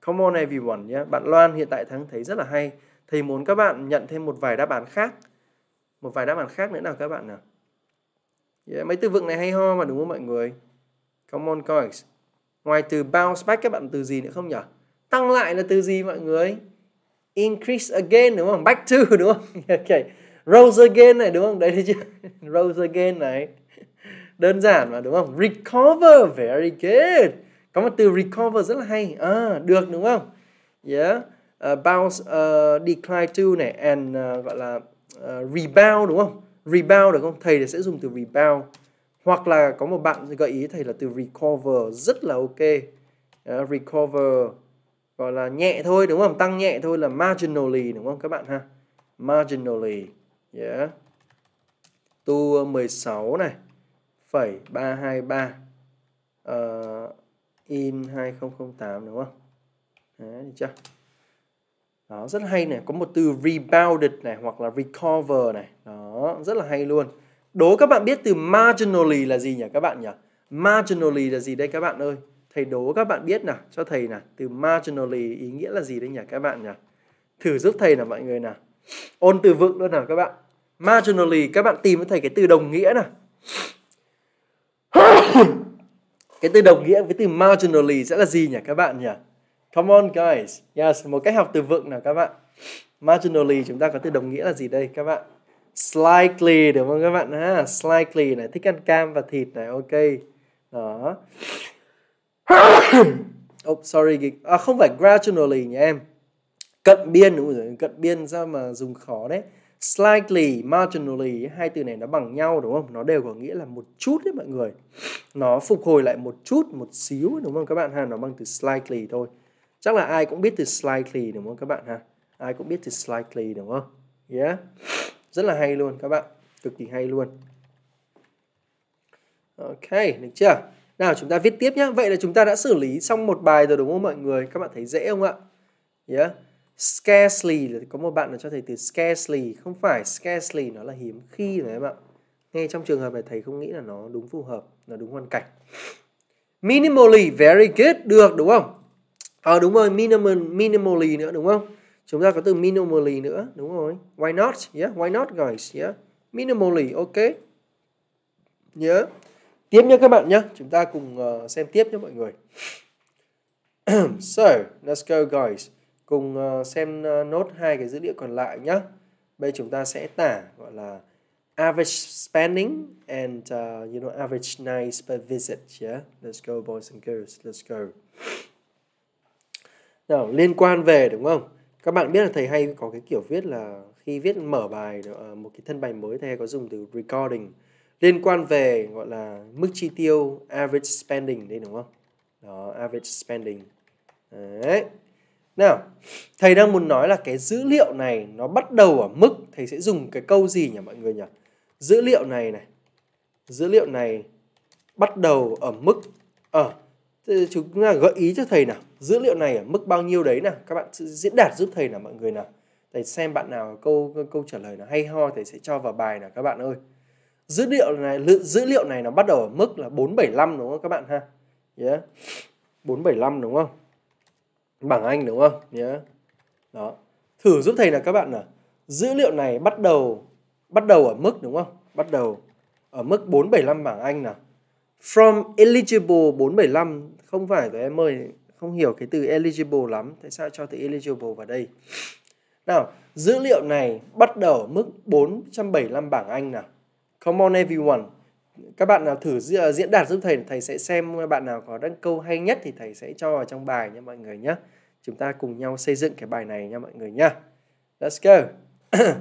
Come on everyone nhé. Bạn Loan hiện tại thắng thấy rất là hay. Thầy muốn các bạn nhận thêm một vài đáp án khác. Một vài đáp án khác nữa nào các bạn nào. Yeah, mấy từ vựng này hay ho mà đúng không mọi người? Come on guys. Ngoài từ bounce back các bạn từ gì nữa không nhỉ? Tăng lại là từ gì mọi người? Increase again đúng không? Back to đúng không? Okay. Rose again này đúng không? Đấy thấy chưa? Rose again này. Đơn giản mà đúng không? Recover. Very good có một từ recover rất là hay à, được đúng không yeah uh, bounce uh, decline to này and uh, gọi là uh, rebound đúng không rebound được không thầy sẽ dùng từ rebound hoặc là có một bạn gợi ý thầy là từ recover rất là ok uh, recover gọi là nhẹ thôi đúng không tăng nhẹ thôi là marginally đúng không các bạn ha marginally yeah tu 16 này phẩy 323 uh, in 2008 đúng không Đấy, được chưa đó rất hay này có một từ rebounded này hoặc là recover này đó rất là hay luôn đố các bạn biết từ marginally là gì nhỉ các bạn nhỉ marginally là gì đây các bạn ơi thầy đố các bạn biết nào cho thầy nè từ marginally ý nghĩa là gì đấy nhỉ các bạn nhỉ thử giúp thầy là mọi người nào ôn từ vựng luôn nào các bạn marginally các bạn tìm với thầy cái từ đồng nghĩa nào cái từ đồng nghĩa với từ marginally sẽ là gì nhỉ các bạn nhỉ come on guys yes một cách học từ vựng nào các bạn marginally chúng ta có từ đồng nghĩa là gì đây các bạn slightly đúng không các bạn ha slightly này thích ăn cam và thịt này ok đó oh sorry à, không phải gradually nhỉ em cận biên đúng rồi cận biên sao mà dùng khó đấy slightly, marginally hai từ này nó bằng nhau đúng không? Nó đều có nghĩa là một chút đấy mọi người. Nó phục hồi lại một chút, một xíu đúng không các bạn ha? Nó bằng từ slightly thôi. Chắc là ai cũng biết từ slightly đúng không các bạn ha? Ai cũng biết từ slightly đúng không? Yeah. Rất là hay luôn các bạn. Cực kỳ hay luôn. Ok, được chưa? Nào chúng ta viết tiếp nhé. Vậy là chúng ta đã xử lý xong một bài rồi đúng không mọi người? Các bạn thấy dễ không ạ? Yeah scarcely có một bạn đã cho thầy từ scarcely không phải scarcely nó là hiếm khi này em ạ nghe trong trường hợp này thầy không nghĩ là nó đúng phù hợp nó đúng hoàn cảnh minimally very good được đúng không ờ à, đúng rồi minimal minimally nữa đúng không chúng ta có từ minimally nữa đúng rồi why not yeah why not guys yeah minimally ok nhớ yeah. tiếp nhé các bạn nhé chúng ta cùng uh, xem tiếp nhé mọi người so let's go guys cùng ờ, xem ờ, nốt hai cái dữ liệu còn lại nhé. Bây chúng ta sẽ tả gọi là average spending and uh, you know average nights per visit. Yeah, let's go boys and girls, let's go. Nào liên quan về đúng không? Các bạn biết là thầy hay có cái kiểu viết là khi viết mở bài một cái thân bài mới thầy có dùng từ recording liên quan về gọi là mức chi tiêu average spending đây đúng không? Đó average spending. Đấy nào thầy đang muốn nói là cái dữ liệu này nó bắt đầu ở mức thầy sẽ dùng cái câu gì nhỉ mọi người nhỉ dữ liệu này này dữ liệu này bắt đầu ở mức ở ờ, à, chúng là gợi ý cho thầy nào dữ liệu này ở mức bao nhiêu đấy nào các bạn diễn đạt giúp thầy nào mọi người nào thầy xem bạn nào câu câu trả lời là hay ho thầy sẽ cho vào bài nào các bạn ơi dữ liệu này dữ liệu này nó bắt đầu ở mức là 475 đúng không các bạn ha yeah. 475 đúng không bảng Anh đúng không nhé yeah. đó thử giúp thầy là các bạn là dữ liệu này bắt đầu bắt đầu ở mức đúng không bắt đầu ở mức 475 bảng Anh nào from eligible 475 không phải tụi em ơi không hiểu cái từ eligible lắm tại sao cho từ eligible vào đây nào dữ liệu này bắt đầu ở mức 475 bảng Anh nào come on everyone các bạn nào thử diễn đạt giúp thầy thầy sẽ xem bạn nào có đăng câu hay nhất thì thầy sẽ cho vào trong bài nha mọi người nhé chúng ta cùng nhau xây dựng cái bài này nha mọi người nhé let's go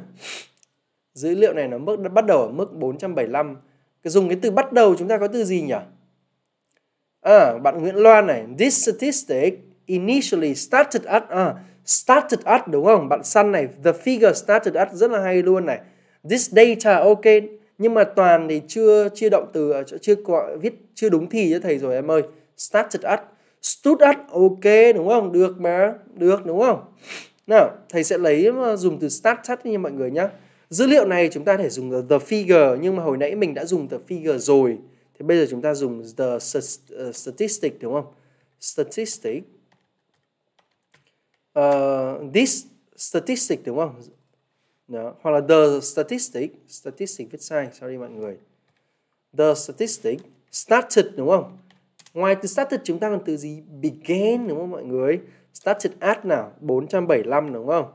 dữ liệu này nó mức bắt đầu ở mức 475 cái dùng cái từ bắt đầu chúng ta có từ gì nhỉ à, bạn Nguyễn Loan này this statistic initially started at à, started at đúng không bạn Sun này the figure started at rất là hay luôn này this data ok nhưng mà toàn thì chưa chia động từ ờ, chưa gọi viết chưa đúng thì cho thầy rồi em ơi started at stood at ok đúng không được mà được đúng không nào thầy sẽ lấy ờ, dùng từ started như mọi người nhé dữ liệu này chúng ta thể dùng the figure nhưng mà hồi nãy mình đã dùng the figure rồi thì bây giờ chúng ta dùng the ờ, statistic đúng không statistic uh, this statistic đúng không đó. Hoặc là the statistic, statistic viết sai, sorry mọi người. The statistic started đúng không? Ngoài từ started chúng ta còn từ gì? Began đúng không mọi người? Started at nào? 475 đúng không?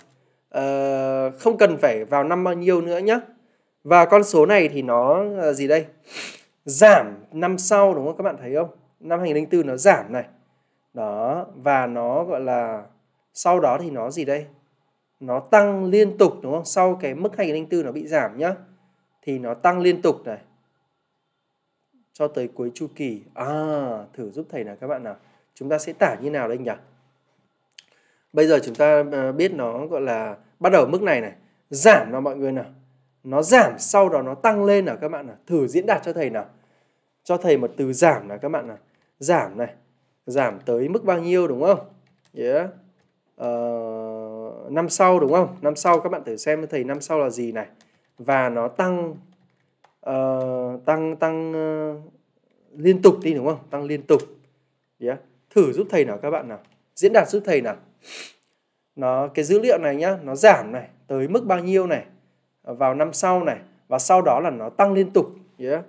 Uh, không cần phải vào năm bao nhiêu nữa nhá Và con số này thì nó uh, gì đây? Giảm năm sau đúng không các bạn thấy không? Năm 2004 nó giảm này. Đó, và nó gọi là sau đó thì nó gì đây? nó tăng liên tục đúng không? Sau cái mức 2004 nó bị giảm nhá. Thì nó tăng liên tục này. Cho tới cuối chu kỳ. À, thử giúp thầy nào các bạn nào. Chúng ta sẽ tả như nào đây nhỉ? Bây giờ chúng ta à, biết nó gọi là bắt đầu mức này này. Giảm nó mọi người nào. Nó giảm sau đó nó tăng lên nào các bạn nào. Thử diễn đạt cho thầy nào. Cho thầy một từ giảm nào các bạn nào. Giảm này. Giảm tới mức bao nhiêu đúng không? Yeah. Uh, năm sau đúng không? Năm sau các bạn thử xem với thầy năm sau là gì này. Và nó tăng uh, tăng tăng uh, liên tục đi đúng không? Tăng liên tục. Yeah. Dạ. Thử giúp thầy nào các bạn nào. Diễn đạt giúp thầy nào. Nó cái dữ liệu này nhá, nó giảm này tới mức bao nhiêu này vào năm sau này và sau đó là nó tăng liên tục yeah. Dạ.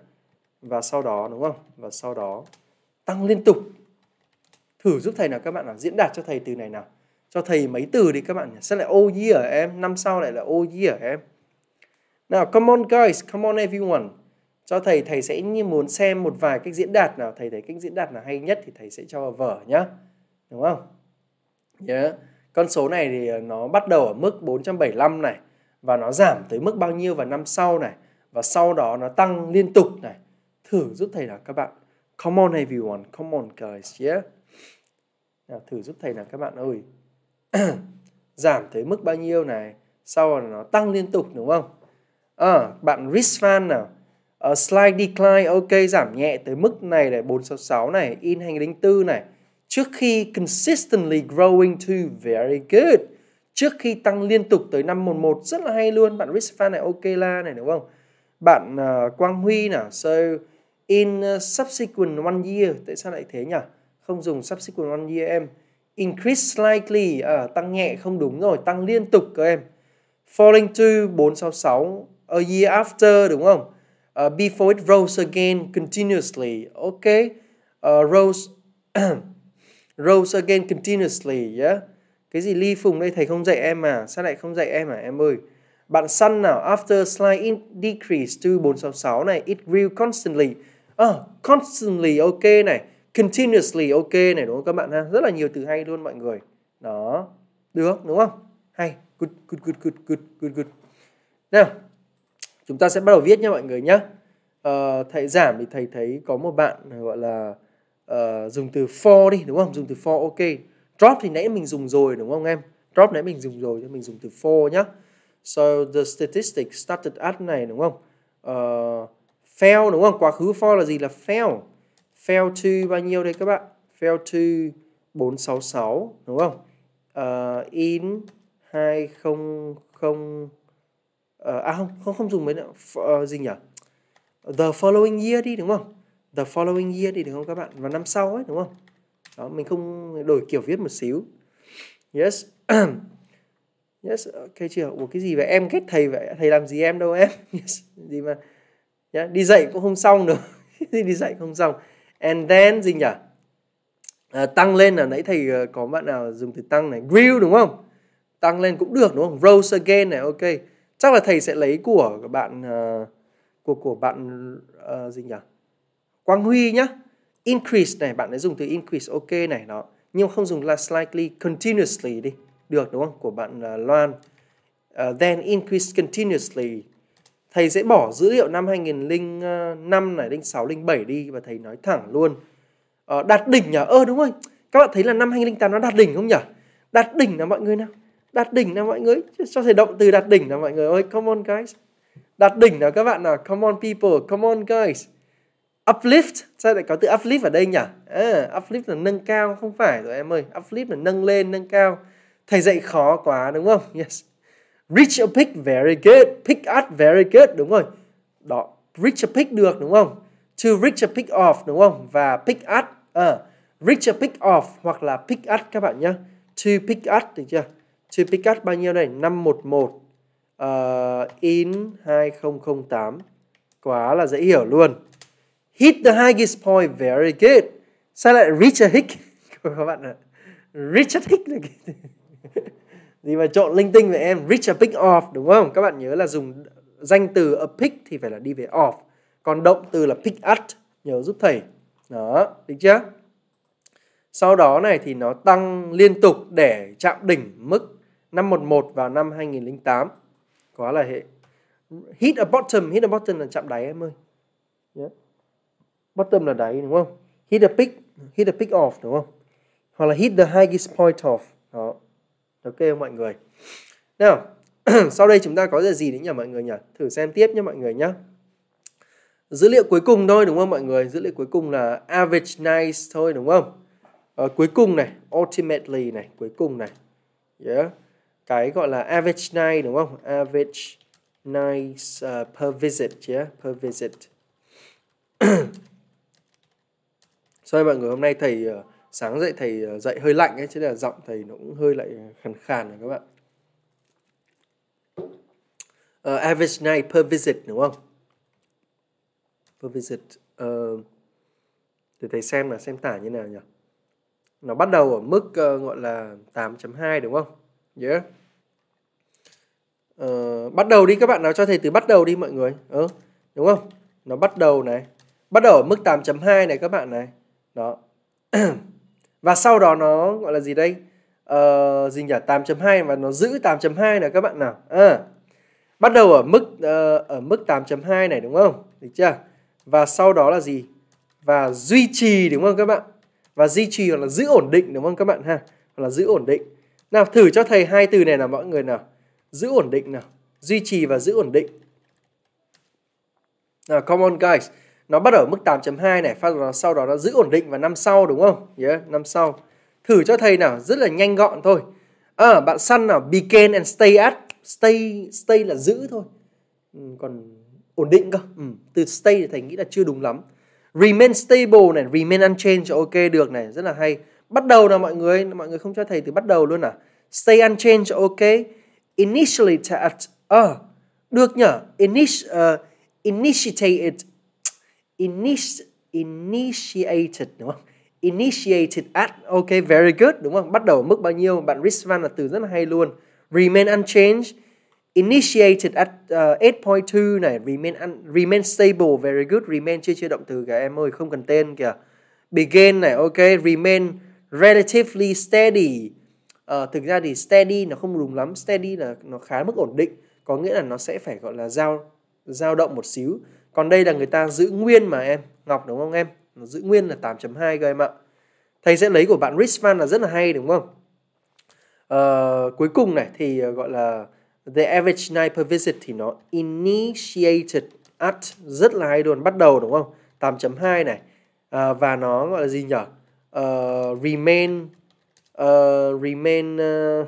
và sau đó đúng không và sau đó tăng liên tục thử giúp thầy nào các bạn nào diễn đạt cho thầy từ này nào cho thầy mấy từ đi các bạn nhỉ? Sẽ lại oh yeah ở em, năm sau lại là oh yeah ở em. Nào, come on guys, come on everyone. Cho thầy, thầy sẽ như muốn xem một vài cách diễn đạt nào. Thầy thấy cách diễn đạt nào hay nhất thì thầy sẽ cho vào vở nhá. Đúng không? Yeah. Con số này thì ờ, nó bắt đầu ở mức 475 này. Và nó giảm tới mức bao nhiêu vào năm sau này. Và sau đó nó tăng liên tục này. Thử giúp thầy nào các bạn. Come on everyone, come on guys, yeah. Nào, thử giúp thầy nào các bạn ơi. giảm tới mức bao nhiêu này sau là nó tăng liên tục đúng không à, bạn fan nào uh, slide decline ok giảm nhẹ tới mức này này 466 này in 2004 này trước khi consistently growing to very good trước khi tăng liên tục tới 511 rất là hay luôn bạn risk fan này ok la này đúng không bạn uh, Quang Huy nào so in uh, subsequent one year tại sao lại thế nhỉ không dùng subsequent one year em Increase slightly ở ờ, à, tăng nhẹ không đúng rồi, tăng liên tục các em. Falling to 466 a year after đúng không? Uh, before it rose again continuously. Ok. Uh, rose rose again continuously yeah. Cái gì ly phùng đây thầy không dạy em à? Sao lại không dạy em à em ơi? Bạn săn nào after slight in decrease to 466 này it grew constantly. uh, constantly ok này continuously ok này đúng không các bạn ha rất là nhiều từ hay luôn mọi người đó được đúng không hay good good good good good good good nào chúng ta sẽ bắt đầu viết nha mọi người nhé à, ờ, thầy giảm thì thầy thấy có một bạn ờ, gọi là uh, dùng từ for đi đúng không dùng từ for ok drop thì nãy mình dùng rồi đúng không em drop nãy mình dùng rồi cho mình dùng từ for nhá so the statistics started at này đúng không uh, fail đúng không quá khứ for là gì là fail fail to bao nhiêu đây các bạn fail to 466 đúng không uh, in 200 uh, ờ, à không không không dùng mấy nữa uh, gì nhỉ the following year đi đúng không the following year đi đúng không các bạn và năm sau ấy đúng không đó mình không đổi kiểu viết một xíu yes yes ok chưa Ủa cái gì vậy em ghét thầy vậy thầy làm gì em đâu em yes. gì mà yeah. đi dạy cũng không xong được đi dạy không xong and then gì nhỉ à, tăng lên là nãy thầy ờ, có bạn nào dùng từ tăng này grill đúng không tăng lên cũng được đúng không rose again này ok chắc là thầy sẽ lấy của các bạn uh, của của bạn uh, gì nhỉ Quang Huy nhá increase này bạn ấy dùng từ increase ok này đó nhưng không dùng là slightly continuously đi được đúng không của bạn uh, Loan uh, then increase continuously thầy sẽ bỏ dữ liệu năm 2005 này, 06, 07 đi và thầy nói thẳng luôn. Ờ, đạt đỉnh nhỉ? Ơ ờ, đúng rồi. Các bạn thấy là năm 2008 nó đạt đỉnh không nhỉ? Đạt đỉnh nào mọi người nào? Đạt đỉnh nào mọi người. Cho thầy động từ đạt đỉnh nào mọi người ơi. Come on guys. Đạt đỉnh nào các bạn nào? Come on people. Come on guys. Uplift. Sao lại có từ uplift ở đây nhỉ? À, uplift là nâng cao. Không phải rồi em ơi. Uplift là nâng lên, nâng cao. Thầy dạy khó quá đúng không? Yes. Reach a peak, very good. Pick up, very good. Đúng rồi. Đó, reach a peak được đúng không? To reach a peak off đúng không? Và pick up, à, reach a peak off hoặc là pick up các bạn nhá. To pick up, được chưa? To pick up bao nhiêu đây? 511 uh, ờ, in 2008. Quá là dễ hiểu luôn. Hit the highest point, very good. Sao lại reach a hick? Các bạn ạ. reach Richard Hick này gì mà trộn linh tinh với em reach a pick off đúng không các bạn nhớ là dùng danh từ a pick thì phải là đi về off còn động từ là pick at nhớ giúp thầy đó được chưa sau đó này thì nó tăng liên tục để chạm đỉnh mức 511 vào năm 2008 quá là hệ hit a bottom hit a bottom là chạm đáy em ơi yeah. bottom là đáy đúng không hit a pick hit a pick off đúng không hoặc là hit the highest point off đó ok không mọi người nào sau đây chúng ta có gì đấy nhỉ mọi người nhỉ thử xem tiếp nhé mọi người nhé dữ liệu cuối cùng thôi đúng không mọi người dữ liệu cuối cùng là average nice thôi đúng không à, cuối cùng này ultimately này cuối cùng này yeah. cái gọi là average night đúng không average nights uh, ờ, per visit yeah per visit Sau đây mọi người hôm nay thầy uh, sáng dậy thầy ờ, dậy hơi lạnh ấy chứ là giọng thầy nó cũng hơi lại ờ, khàn khàn rồi các bạn uh, average night per visit đúng không per visit uh, để thầy xem là xem tải như nào nhỉ nó bắt đầu ở mức uh, gọi là 8.2 đúng không yeah uh, bắt đầu đi các bạn nào cho thầy từ bắt đầu đi mọi người ừ, đúng không nó bắt đầu này bắt đầu ở mức 8.2 này các bạn này đó và sau đó nó gọi là gì đây uh, gì nhỉ 8.2 và nó giữ 8.2 là các bạn nào à, bắt đầu ở mức uh, ở mức 8.2 này đúng không được chưa và sau đó là gì và duy trì đúng không các bạn và duy trì hoặc là giữ ổn định đúng không các bạn ha hoặc là giữ ổn định nào thử cho thầy hai từ này là mọi người nào giữ ổn định nào duy trì và giữ ổn định nào come on guys nó bắt ở mức 8.2 này sau đó nó giữ ổn định vào năm sau đúng không yeah, năm sau thử cho thầy nào rất là nhanh gọn thôi à, bạn săn nào begin and stay at stay stay là giữ thôi ừ, còn ổn định cơ ừ, từ stay thì thầy nghĩ là chưa đúng lắm remain stable này remain unchanged ok được này rất là hay bắt đầu nào mọi người mọi người không cho thầy từ bắt đầu luôn à stay unchanged ok initially at à, được nhở Init, uh, initiated initiated đúng không? Initiated at, ok, very good, đúng không? Bắt đầu ở mức bao nhiêu? Bạn Rizvan là từ rất là hay luôn. Remain unchanged, initiated at uh, 8.2 này, remain un, remain stable, very good, remain chưa chưa động từ cả em ơi, không cần tên kìa. Begin này, ok, remain relatively steady. Uh, thực ra thì steady nó không đúng lắm, steady là nó khá mức ổn định, có nghĩa là nó sẽ phải gọi là dao dao động một xíu còn đây là người ta giữ nguyên mà em Ngọc đúng không em giữ nguyên là 8.2 các em ạ thầy sẽ lấy của bạn Richman là rất là hay đúng không ờ, cuối cùng này thì ờ, gọi là the average night per visit thì nó initiated at rất là hay luôn bắt đầu đúng không 8.2 này à, và nó gọi là gì nhỉ uh, ờ, remain uh, remain uh,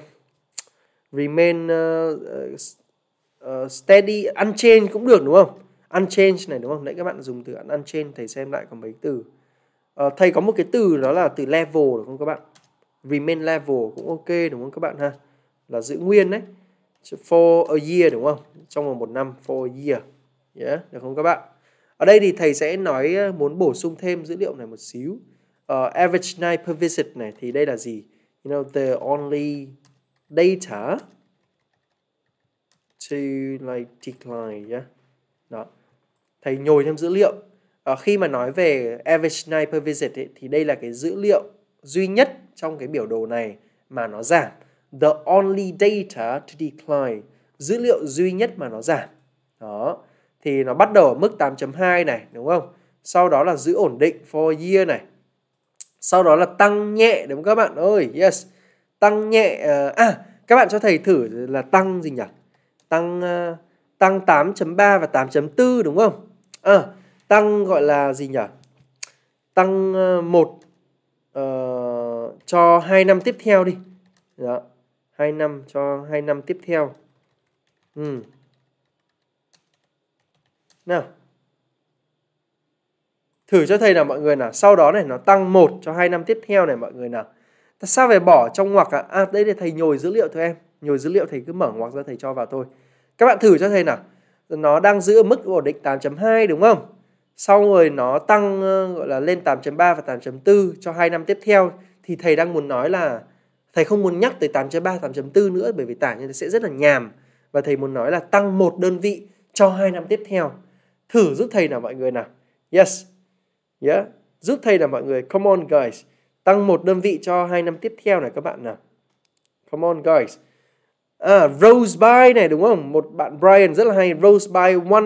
remain uh, uh, steady unchanged cũng được đúng không unchange này đúng không? Nãy các bạn dùng từ unchange thầy xem lại còn mấy từ. À, thầy có một cái từ đó là từ level đúng không các bạn? Remain level cũng ok đúng không các bạn ha? Là giữ nguyên đấy. For a year đúng không? Trong vòng một năm for a year. Yeah, được không các bạn? Ở đây thì thầy sẽ nói ờ, muốn bổ sung thêm dữ liệu này một xíu. Uh, average night per visit này thì đây là gì? You know the only data to like decline yeah. Đó thầy nhồi thêm dữ liệu à, khi mà nói về average night per visit ấy, thì đây là cái dữ liệu duy nhất trong cái biểu đồ này mà nó giảm the only data to decline dữ liệu duy nhất mà nó giảm đó thì nó bắt đầu ở mức 8.2 này đúng không sau đó là giữ ổn định for year này sau đó là tăng nhẹ đúng không các bạn ơi yes tăng nhẹ uh, à các bạn cho thầy thử là tăng gì nhỉ tăng uh, tăng 8.3 và 8.4 đúng không à, tăng gọi là gì nhỉ tăng ờ, một uh, cho hai năm tiếp theo đi đó hai năm cho hai năm tiếp theo ừ. nào thử cho thầy là mọi người nào sau đó này nó tăng một cho hai năm tiếp theo này mọi người nào Tại sao phải bỏ trong ngoặc à? à đấy để thầy nhồi dữ liệu thôi em nhồi dữ liệu thầy cứ mở ngoặc ra thầy cho vào thôi các bạn thử cho thầy nào nó đang giữ ở mức ổn định 8.2 đúng không? Sau rồi nó tăng ờ, gọi là lên 8.3 và 8.4 cho hai năm tiếp theo thì thầy đang muốn nói là thầy không muốn nhắc tới 8.3, 8.4 nữa bởi vì tả như thế sẽ rất là nhàm và thầy muốn nói là tăng một đơn vị cho hai năm tiếp theo. Thử giúp thầy nào mọi người nào. Yes. Yeah. Giúp thầy nào mọi người. Come on guys. Tăng một đơn vị cho hai năm tiếp theo này các bạn nào. Come on guys à, rose by này đúng không một bạn Brian rất là hay rose by one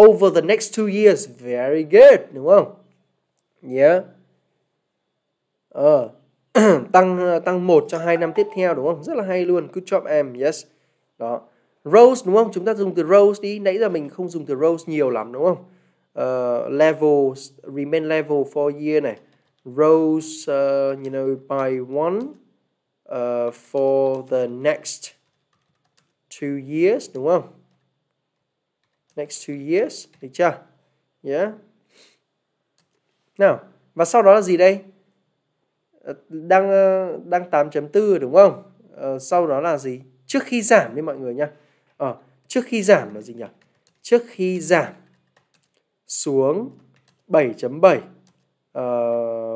over the next two years very good đúng không yeah à, tăng tăng một cho hai năm tiếp theo đúng không rất là hay luôn good job em yes đó rose đúng không chúng ta dùng từ rose đi nãy giờ mình không dùng từ rose nhiều lắm đúng không uh, level remain level for year này rose uh, you know by one uh, for the next two years đúng không? Next two years, được chưa? Yeah. Nào, và sau đó là gì đây? Ờ, đang ờ, đang 8.4 đúng không? Ờ, sau đó là gì? Trước khi giảm đi mọi người nhá. Ờ, trước khi giảm là gì nhỉ? Trước khi giảm xuống 7.7 uh,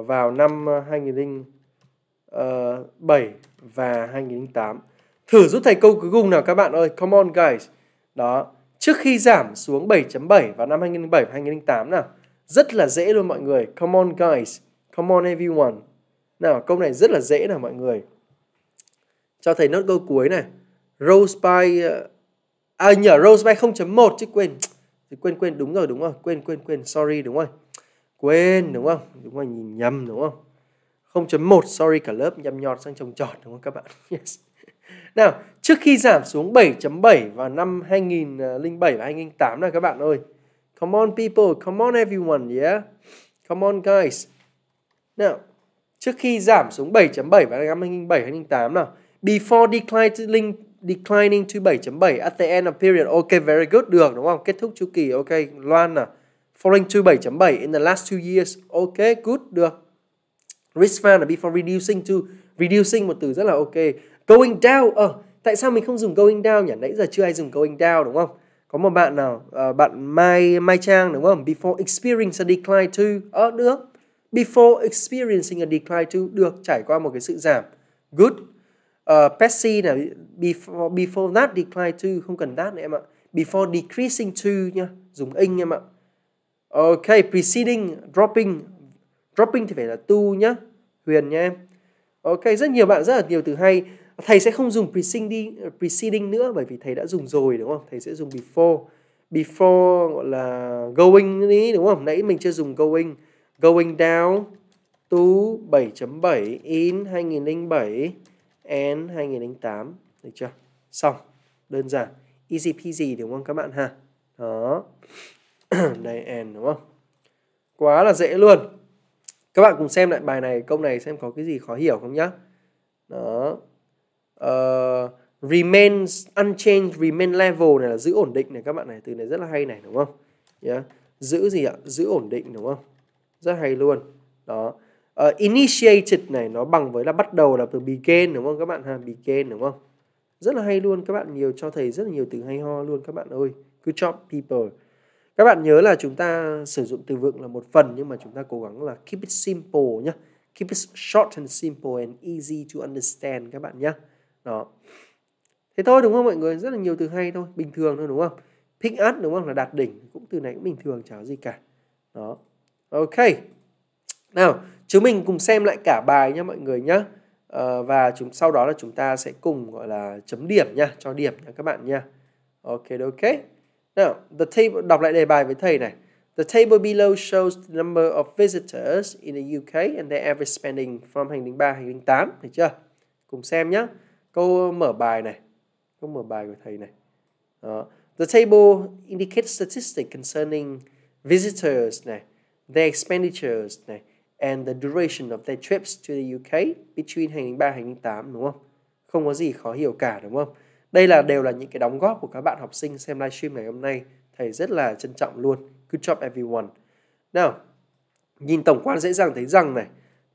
vào năm 2007 và 2008 Thử rút thầy câu cuối cùng nào các bạn ơi. Come on guys. Đó. Trước khi giảm xuống 7.7 vào năm 2007 2008 nào. Rất là dễ luôn mọi người. Come on guys. Come on everyone. Nào câu này rất là dễ nào mọi người. Cho thầy nốt câu cuối này. Rose by... Ờ, à nhờ Rose by 0.1 chứ quên. Quên quên đúng rồi đúng rồi. Quên quên quên. Sorry đúng rồi. Quên đúng không? Đúng rồi nhìn nhầm đúng không? 0.1 sorry cả lớp nhầm nhọt sang trồng trọt đúng không các bạn? Yes. Nào, trước khi giảm xuống 7.7 vào năm 2007 và 2008 này các bạn ơi. Come on people, come on everyone, yeah. Come on guys. Nào, trước khi giảm xuống 7.7 vào năm 2007 2008 nào. Before declining declining to 7.7 at the end of period. Ok, very good được đúng không? Kết thúc chu kỳ. Ok, Loan nào. Falling to 7.7 in the last two years. Ok, good được. Risk fan là before reducing to reducing một từ rất là ok Going down. Ờ, tại sao mình không dùng going down nhỉ? Nãy giờ chưa ai dùng going down đúng không? Có một bạn nào, uh, bạn Mai Mai Trang đúng không? Before experiencing a decline to Ờ, được. Before experiencing a decline to Được, trải qua một cái sự giảm. Good. Uh, ờ, Pepsi là before, before that decline to Không cần that nữa em ạ. Before decreasing to nha. Dùng ing em ạ. Ok, preceding, dropping. Dropping thì phải là to nhá. Huyền nha em. Ok, rất nhiều bạn rất là nhiều từ hay thầy sẽ không dùng preceding preceding nữa bởi vì thầy đã dùng rồi đúng không thầy sẽ dùng before before gọi là going đi đúng không nãy mình chưa dùng going going down to 7.7 in 2007 and 2008 được chưa xong đơn giản easy peasy đúng không các bạn ha đó đây and đúng không quá là dễ luôn các bạn cùng xem lại bài này câu này xem có cái gì khó hiểu không nhá đó uh, ờ, remain unchanged remain level này là giữ ổn định này các bạn này từ này rất là hay này đúng không yeah. giữ gì ạ giữ ổn định đúng không rất hay luôn đó uh, initiated này nó bằng với là bắt đầu là từ begin đúng không các bạn ha begin đúng không rất là hay luôn các bạn nhiều cho thầy rất là nhiều từ hay ho luôn các bạn ơi good job people các bạn nhớ là chúng ta sử dụng từ vựng là một phần nhưng mà chúng ta cố gắng là keep it simple nhé keep it short and simple and easy to understand các bạn nhé đó thế thôi đúng không mọi người rất là nhiều từ hay thôi bình thường thôi đúng không pick up đúng không là đạt đỉnh cũng từ này cũng bình thường chả gì cả đó ok nào chúng mình cùng xem lại cả bài nhé mọi người nhé à, ờ, và chúng sau đó là chúng ta sẽ cùng gọi là chấm điểm nha cho điểm nha các bạn nha ok ok nào the table đọc lại đề bài với thầy này The table below shows the number of visitors in the UK and their average spending from hành tinh 3 hành tinh 8, thấy chưa? Cùng xem nhé câu ờ, mở bài này câu mở bài của thầy này đó. the table indicates statistics concerning visitors này their expenditures này and the duration of their trips to the UK between hành và 3 đúng không? Không có gì khó hiểu cả đúng không? Đây là đều là những cái đóng góp của các bạn học sinh xem livestream ngày hôm nay. Thầy rất là trân trọng luôn. Good job everyone. Nào, nhìn tổng quan dễ dàng thấy rằng này,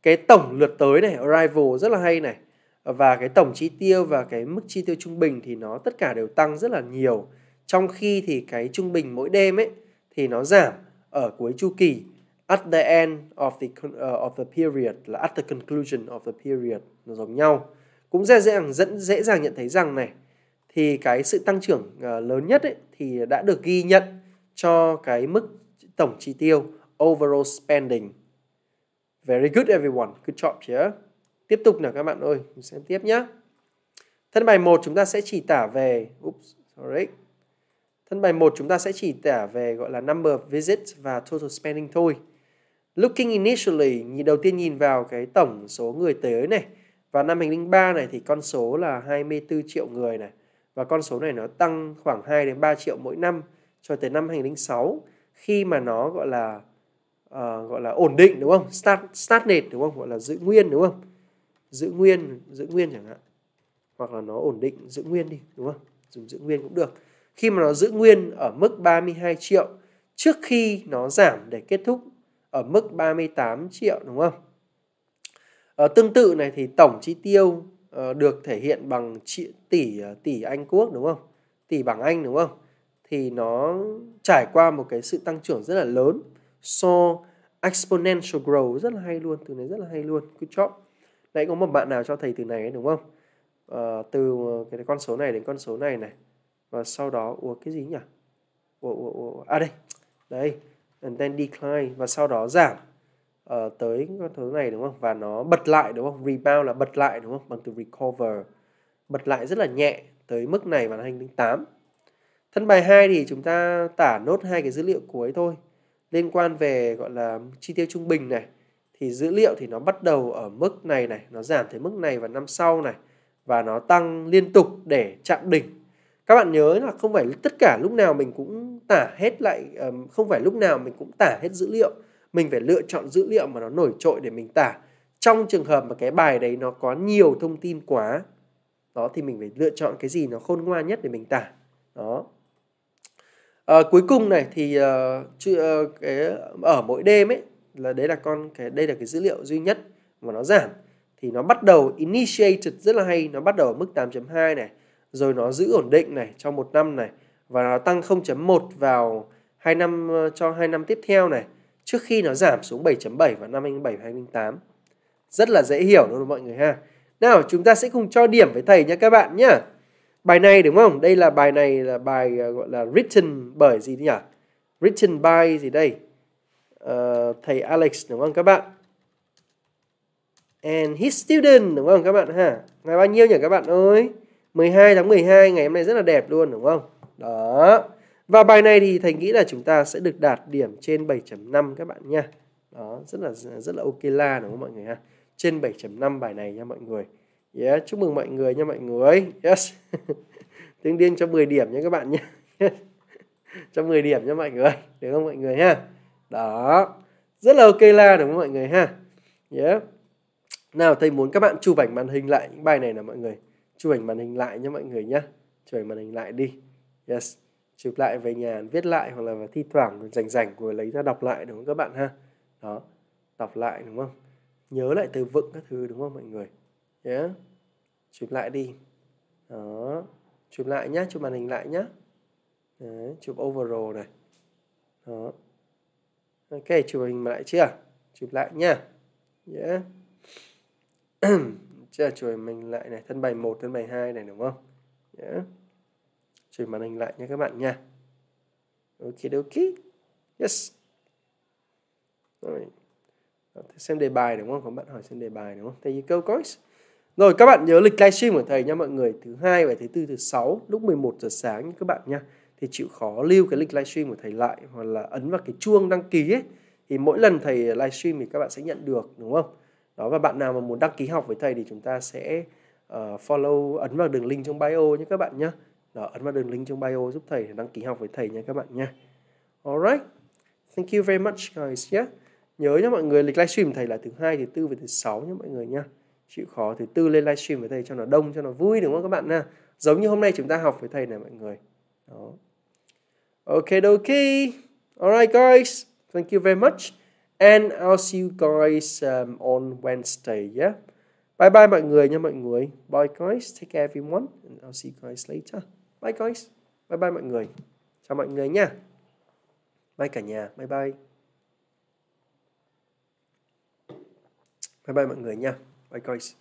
cái tổng lượt tới này, arrival rất là hay này và cái tổng chi tiêu và cái mức chi tiêu trung bình thì nó tất cả đều tăng rất là nhiều trong khi thì cái trung bình mỗi đêm ấy thì nó giảm ở cuối chu kỳ at the end of the uh, of the period là at the conclusion of the period nó giống nhau cũng dễ dàng dẫn dễ dàng nhận thấy rằng này thì cái sự tăng trưởng ờ, lớn nhất ấy, thì đã được ghi nhận cho cái mức tổng chi tiêu overall spending very good everyone good job yeah Tiếp tục nào các bạn ơi, mình xem tiếp nhé. Thân bài 1 chúng ta sẽ chỉ tả về oops, sorry. Thân bài 1 chúng ta sẽ chỉ tả về gọi là number of visits và total spending thôi. Looking initially, nhìn đầu tiên nhìn vào cái tổng số người tới này. Và năm 2003 này thì con số là 24 triệu người này. Và con số này nó tăng khoảng 2 đến 3 triệu mỗi năm cho tới năm 2006 khi mà nó gọi là uh, gọi là ổn định đúng không? Start start nền đúng không? Gọi là giữ nguyên đúng không? giữ nguyên giữ nguyên chẳng hạn hoặc là nó ổn định giữ nguyên đi đúng không dùng giữ nguyên cũng được khi mà nó giữ nguyên ở mức 32 triệu trước khi nó giảm để kết thúc ở mức 38 triệu đúng không ở ờ, tương tự này thì tổng chi tiêu ờ, được thể hiện bằng trị, tỷ ờ, tỷ Anh quốc đúng không tỷ bảng Anh đúng không thì nó trải qua một cái sự tăng trưởng rất là lớn so exponential growth rất là hay luôn từ này rất là hay luôn good job nãy có một bạn nào cho thầy từ này đúng không à, từ cái con số này đến con số này này và sau đó ủa cái gì nhỉ ủa, ủa, ủa. à đây đây and then decline và sau đó giảm uh, tới con thứ này đúng không và nó bật lại đúng không rebound là bật lại đúng không bằng từ recover bật lại rất là nhẹ tới mức này màn hình đến 8 thân bài 2 thì chúng ta tả nốt hai cái dữ liệu cuối thôi liên quan về gọi là chi tiêu trung bình này thì dữ liệu thì nó bắt đầu ở mức này này, nó giảm tới mức này và năm sau này và nó tăng liên tục để chạm đỉnh. Các bạn nhớ là không phải tất cả lúc nào mình cũng tả hết lại không phải lúc nào mình cũng tả hết dữ liệu, mình phải lựa chọn dữ liệu mà nó nổi trội để mình tả. Trong trường hợp mà cái bài đấy nó có nhiều thông tin quá, đó thì mình phải lựa chọn cái gì nó khôn ngoan nhất để mình tả. Đó. À, cuối cùng này thì uh, chữ, uh, cái, ở mỗi đêm ấy là đấy là con cái đây là cái dữ liệu duy nhất mà nó giảm thì nó bắt đầu initiated rất là hay nó bắt đầu ở mức 8.2 này rồi nó giữ ổn định này trong một năm này và nó tăng 0.1 vào hai năm ờ, cho hai năm tiếp theo này trước khi nó giảm xuống 7.7 vào năm 2007 2008 rất là dễ hiểu luôn mọi người ha nào chúng ta sẽ cùng cho điểm với thầy nha các bạn nhá bài này đúng không đây là bài này là bài ờ, gọi là written bởi gì nhỉ written by gì đây Ờ, thầy Alex đúng không các bạn? And his student đúng không các bạn ha? Ngày bao nhiêu nhỉ các bạn ơi? 12 tháng 12 ngày hôm nay rất là đẹp luôn đúng không? Đó. Và bài này thì thầy nghĩ là chúng ta sẽ được đạt điểm trên 7.5 các bạn nha. Đó, rất là rất là ok la đúng không mọi người ha? Trên 7.5 bài này nha mọi người. Yeah, chúc mừng mọi người nha mọi người. Yes. Tương đương cho 10 điểm nha các bạn nha cho 10 điểm nha mọi người. Được không mọi người ha? đó rất là ok la đúng không mọi người ha yeah. nào thầy muốn các bạn chụp ảnh màn hình lại những bài này là mọi người chụp ảnh màn hình lại nhé mọi người nhé chụp ảnh màn hình lại đi yes chụp lại về nhà viết lại hoặc là thi thoảng rảnh rảnh rồi lấy ra đọc lại đúng không các bạn ha đó đọc lại đúng không nhớ lại từ vựng các thứ đúng không mọi người nhé yeah. chụp lại đi đó chụp lại nhá chụp màn hình lại nhá Đấy, chụp overall này đó ok chụp hình lại chưa chụp lại nha yeah. chưa chụp mình lại này thân bài 1 thân bài 2 này đúng không yeah. chụp màn hình lại nha các bạn nha ok ok yes rồi xem đề bài đúng không có bạn hỏi xem đề bài đúng không thầy câu course rồi các bạn nhớ lịch livestream của thầy nha mọi người thứ hai và thứ tư thứ sáu lúc 11 giờ sáng nha các bạn nha thì chịu khó lưu cái link livestream của thầy lại hoặc là ấn vào cái chuông đăng ký ấy thì mỗi lần thầy livestream thì các bạn sẽ nhận được đúng không đó và bạn nào mà muốn đăng ký học với thầy thì chúng ta sẽ uh, follow ấn vào đường link trong bio nhé các bạn nhé đó ấn vào đường link trong bio giúp thầy đăng ký học với thầy nha các bạn nha alright thank you very much guys yeah nhớ nhé mọi người lịch livestream thầy là thứ hai thứ tư và thứ sáu nhé mọi người nha chịu khó thứ tư lên livestream với thầy cho nó đông cho nó vui đúng không các bạn nha giống như hôm nay chúng ta học với thầy này mọi người đó Okay, dokie. Alright, guys. Thank you very much. And I'll see you guys um, on Wednesday, yeah? Bye bye mọi người nha mọi người. Bye guys. Take care everyone. And I'll see you guys later. Bye guys. Bye bye mọi người. Chào mọi người nha. Bye cả nhà. Bye bye. Bye bye mọi người nha. Bye guys.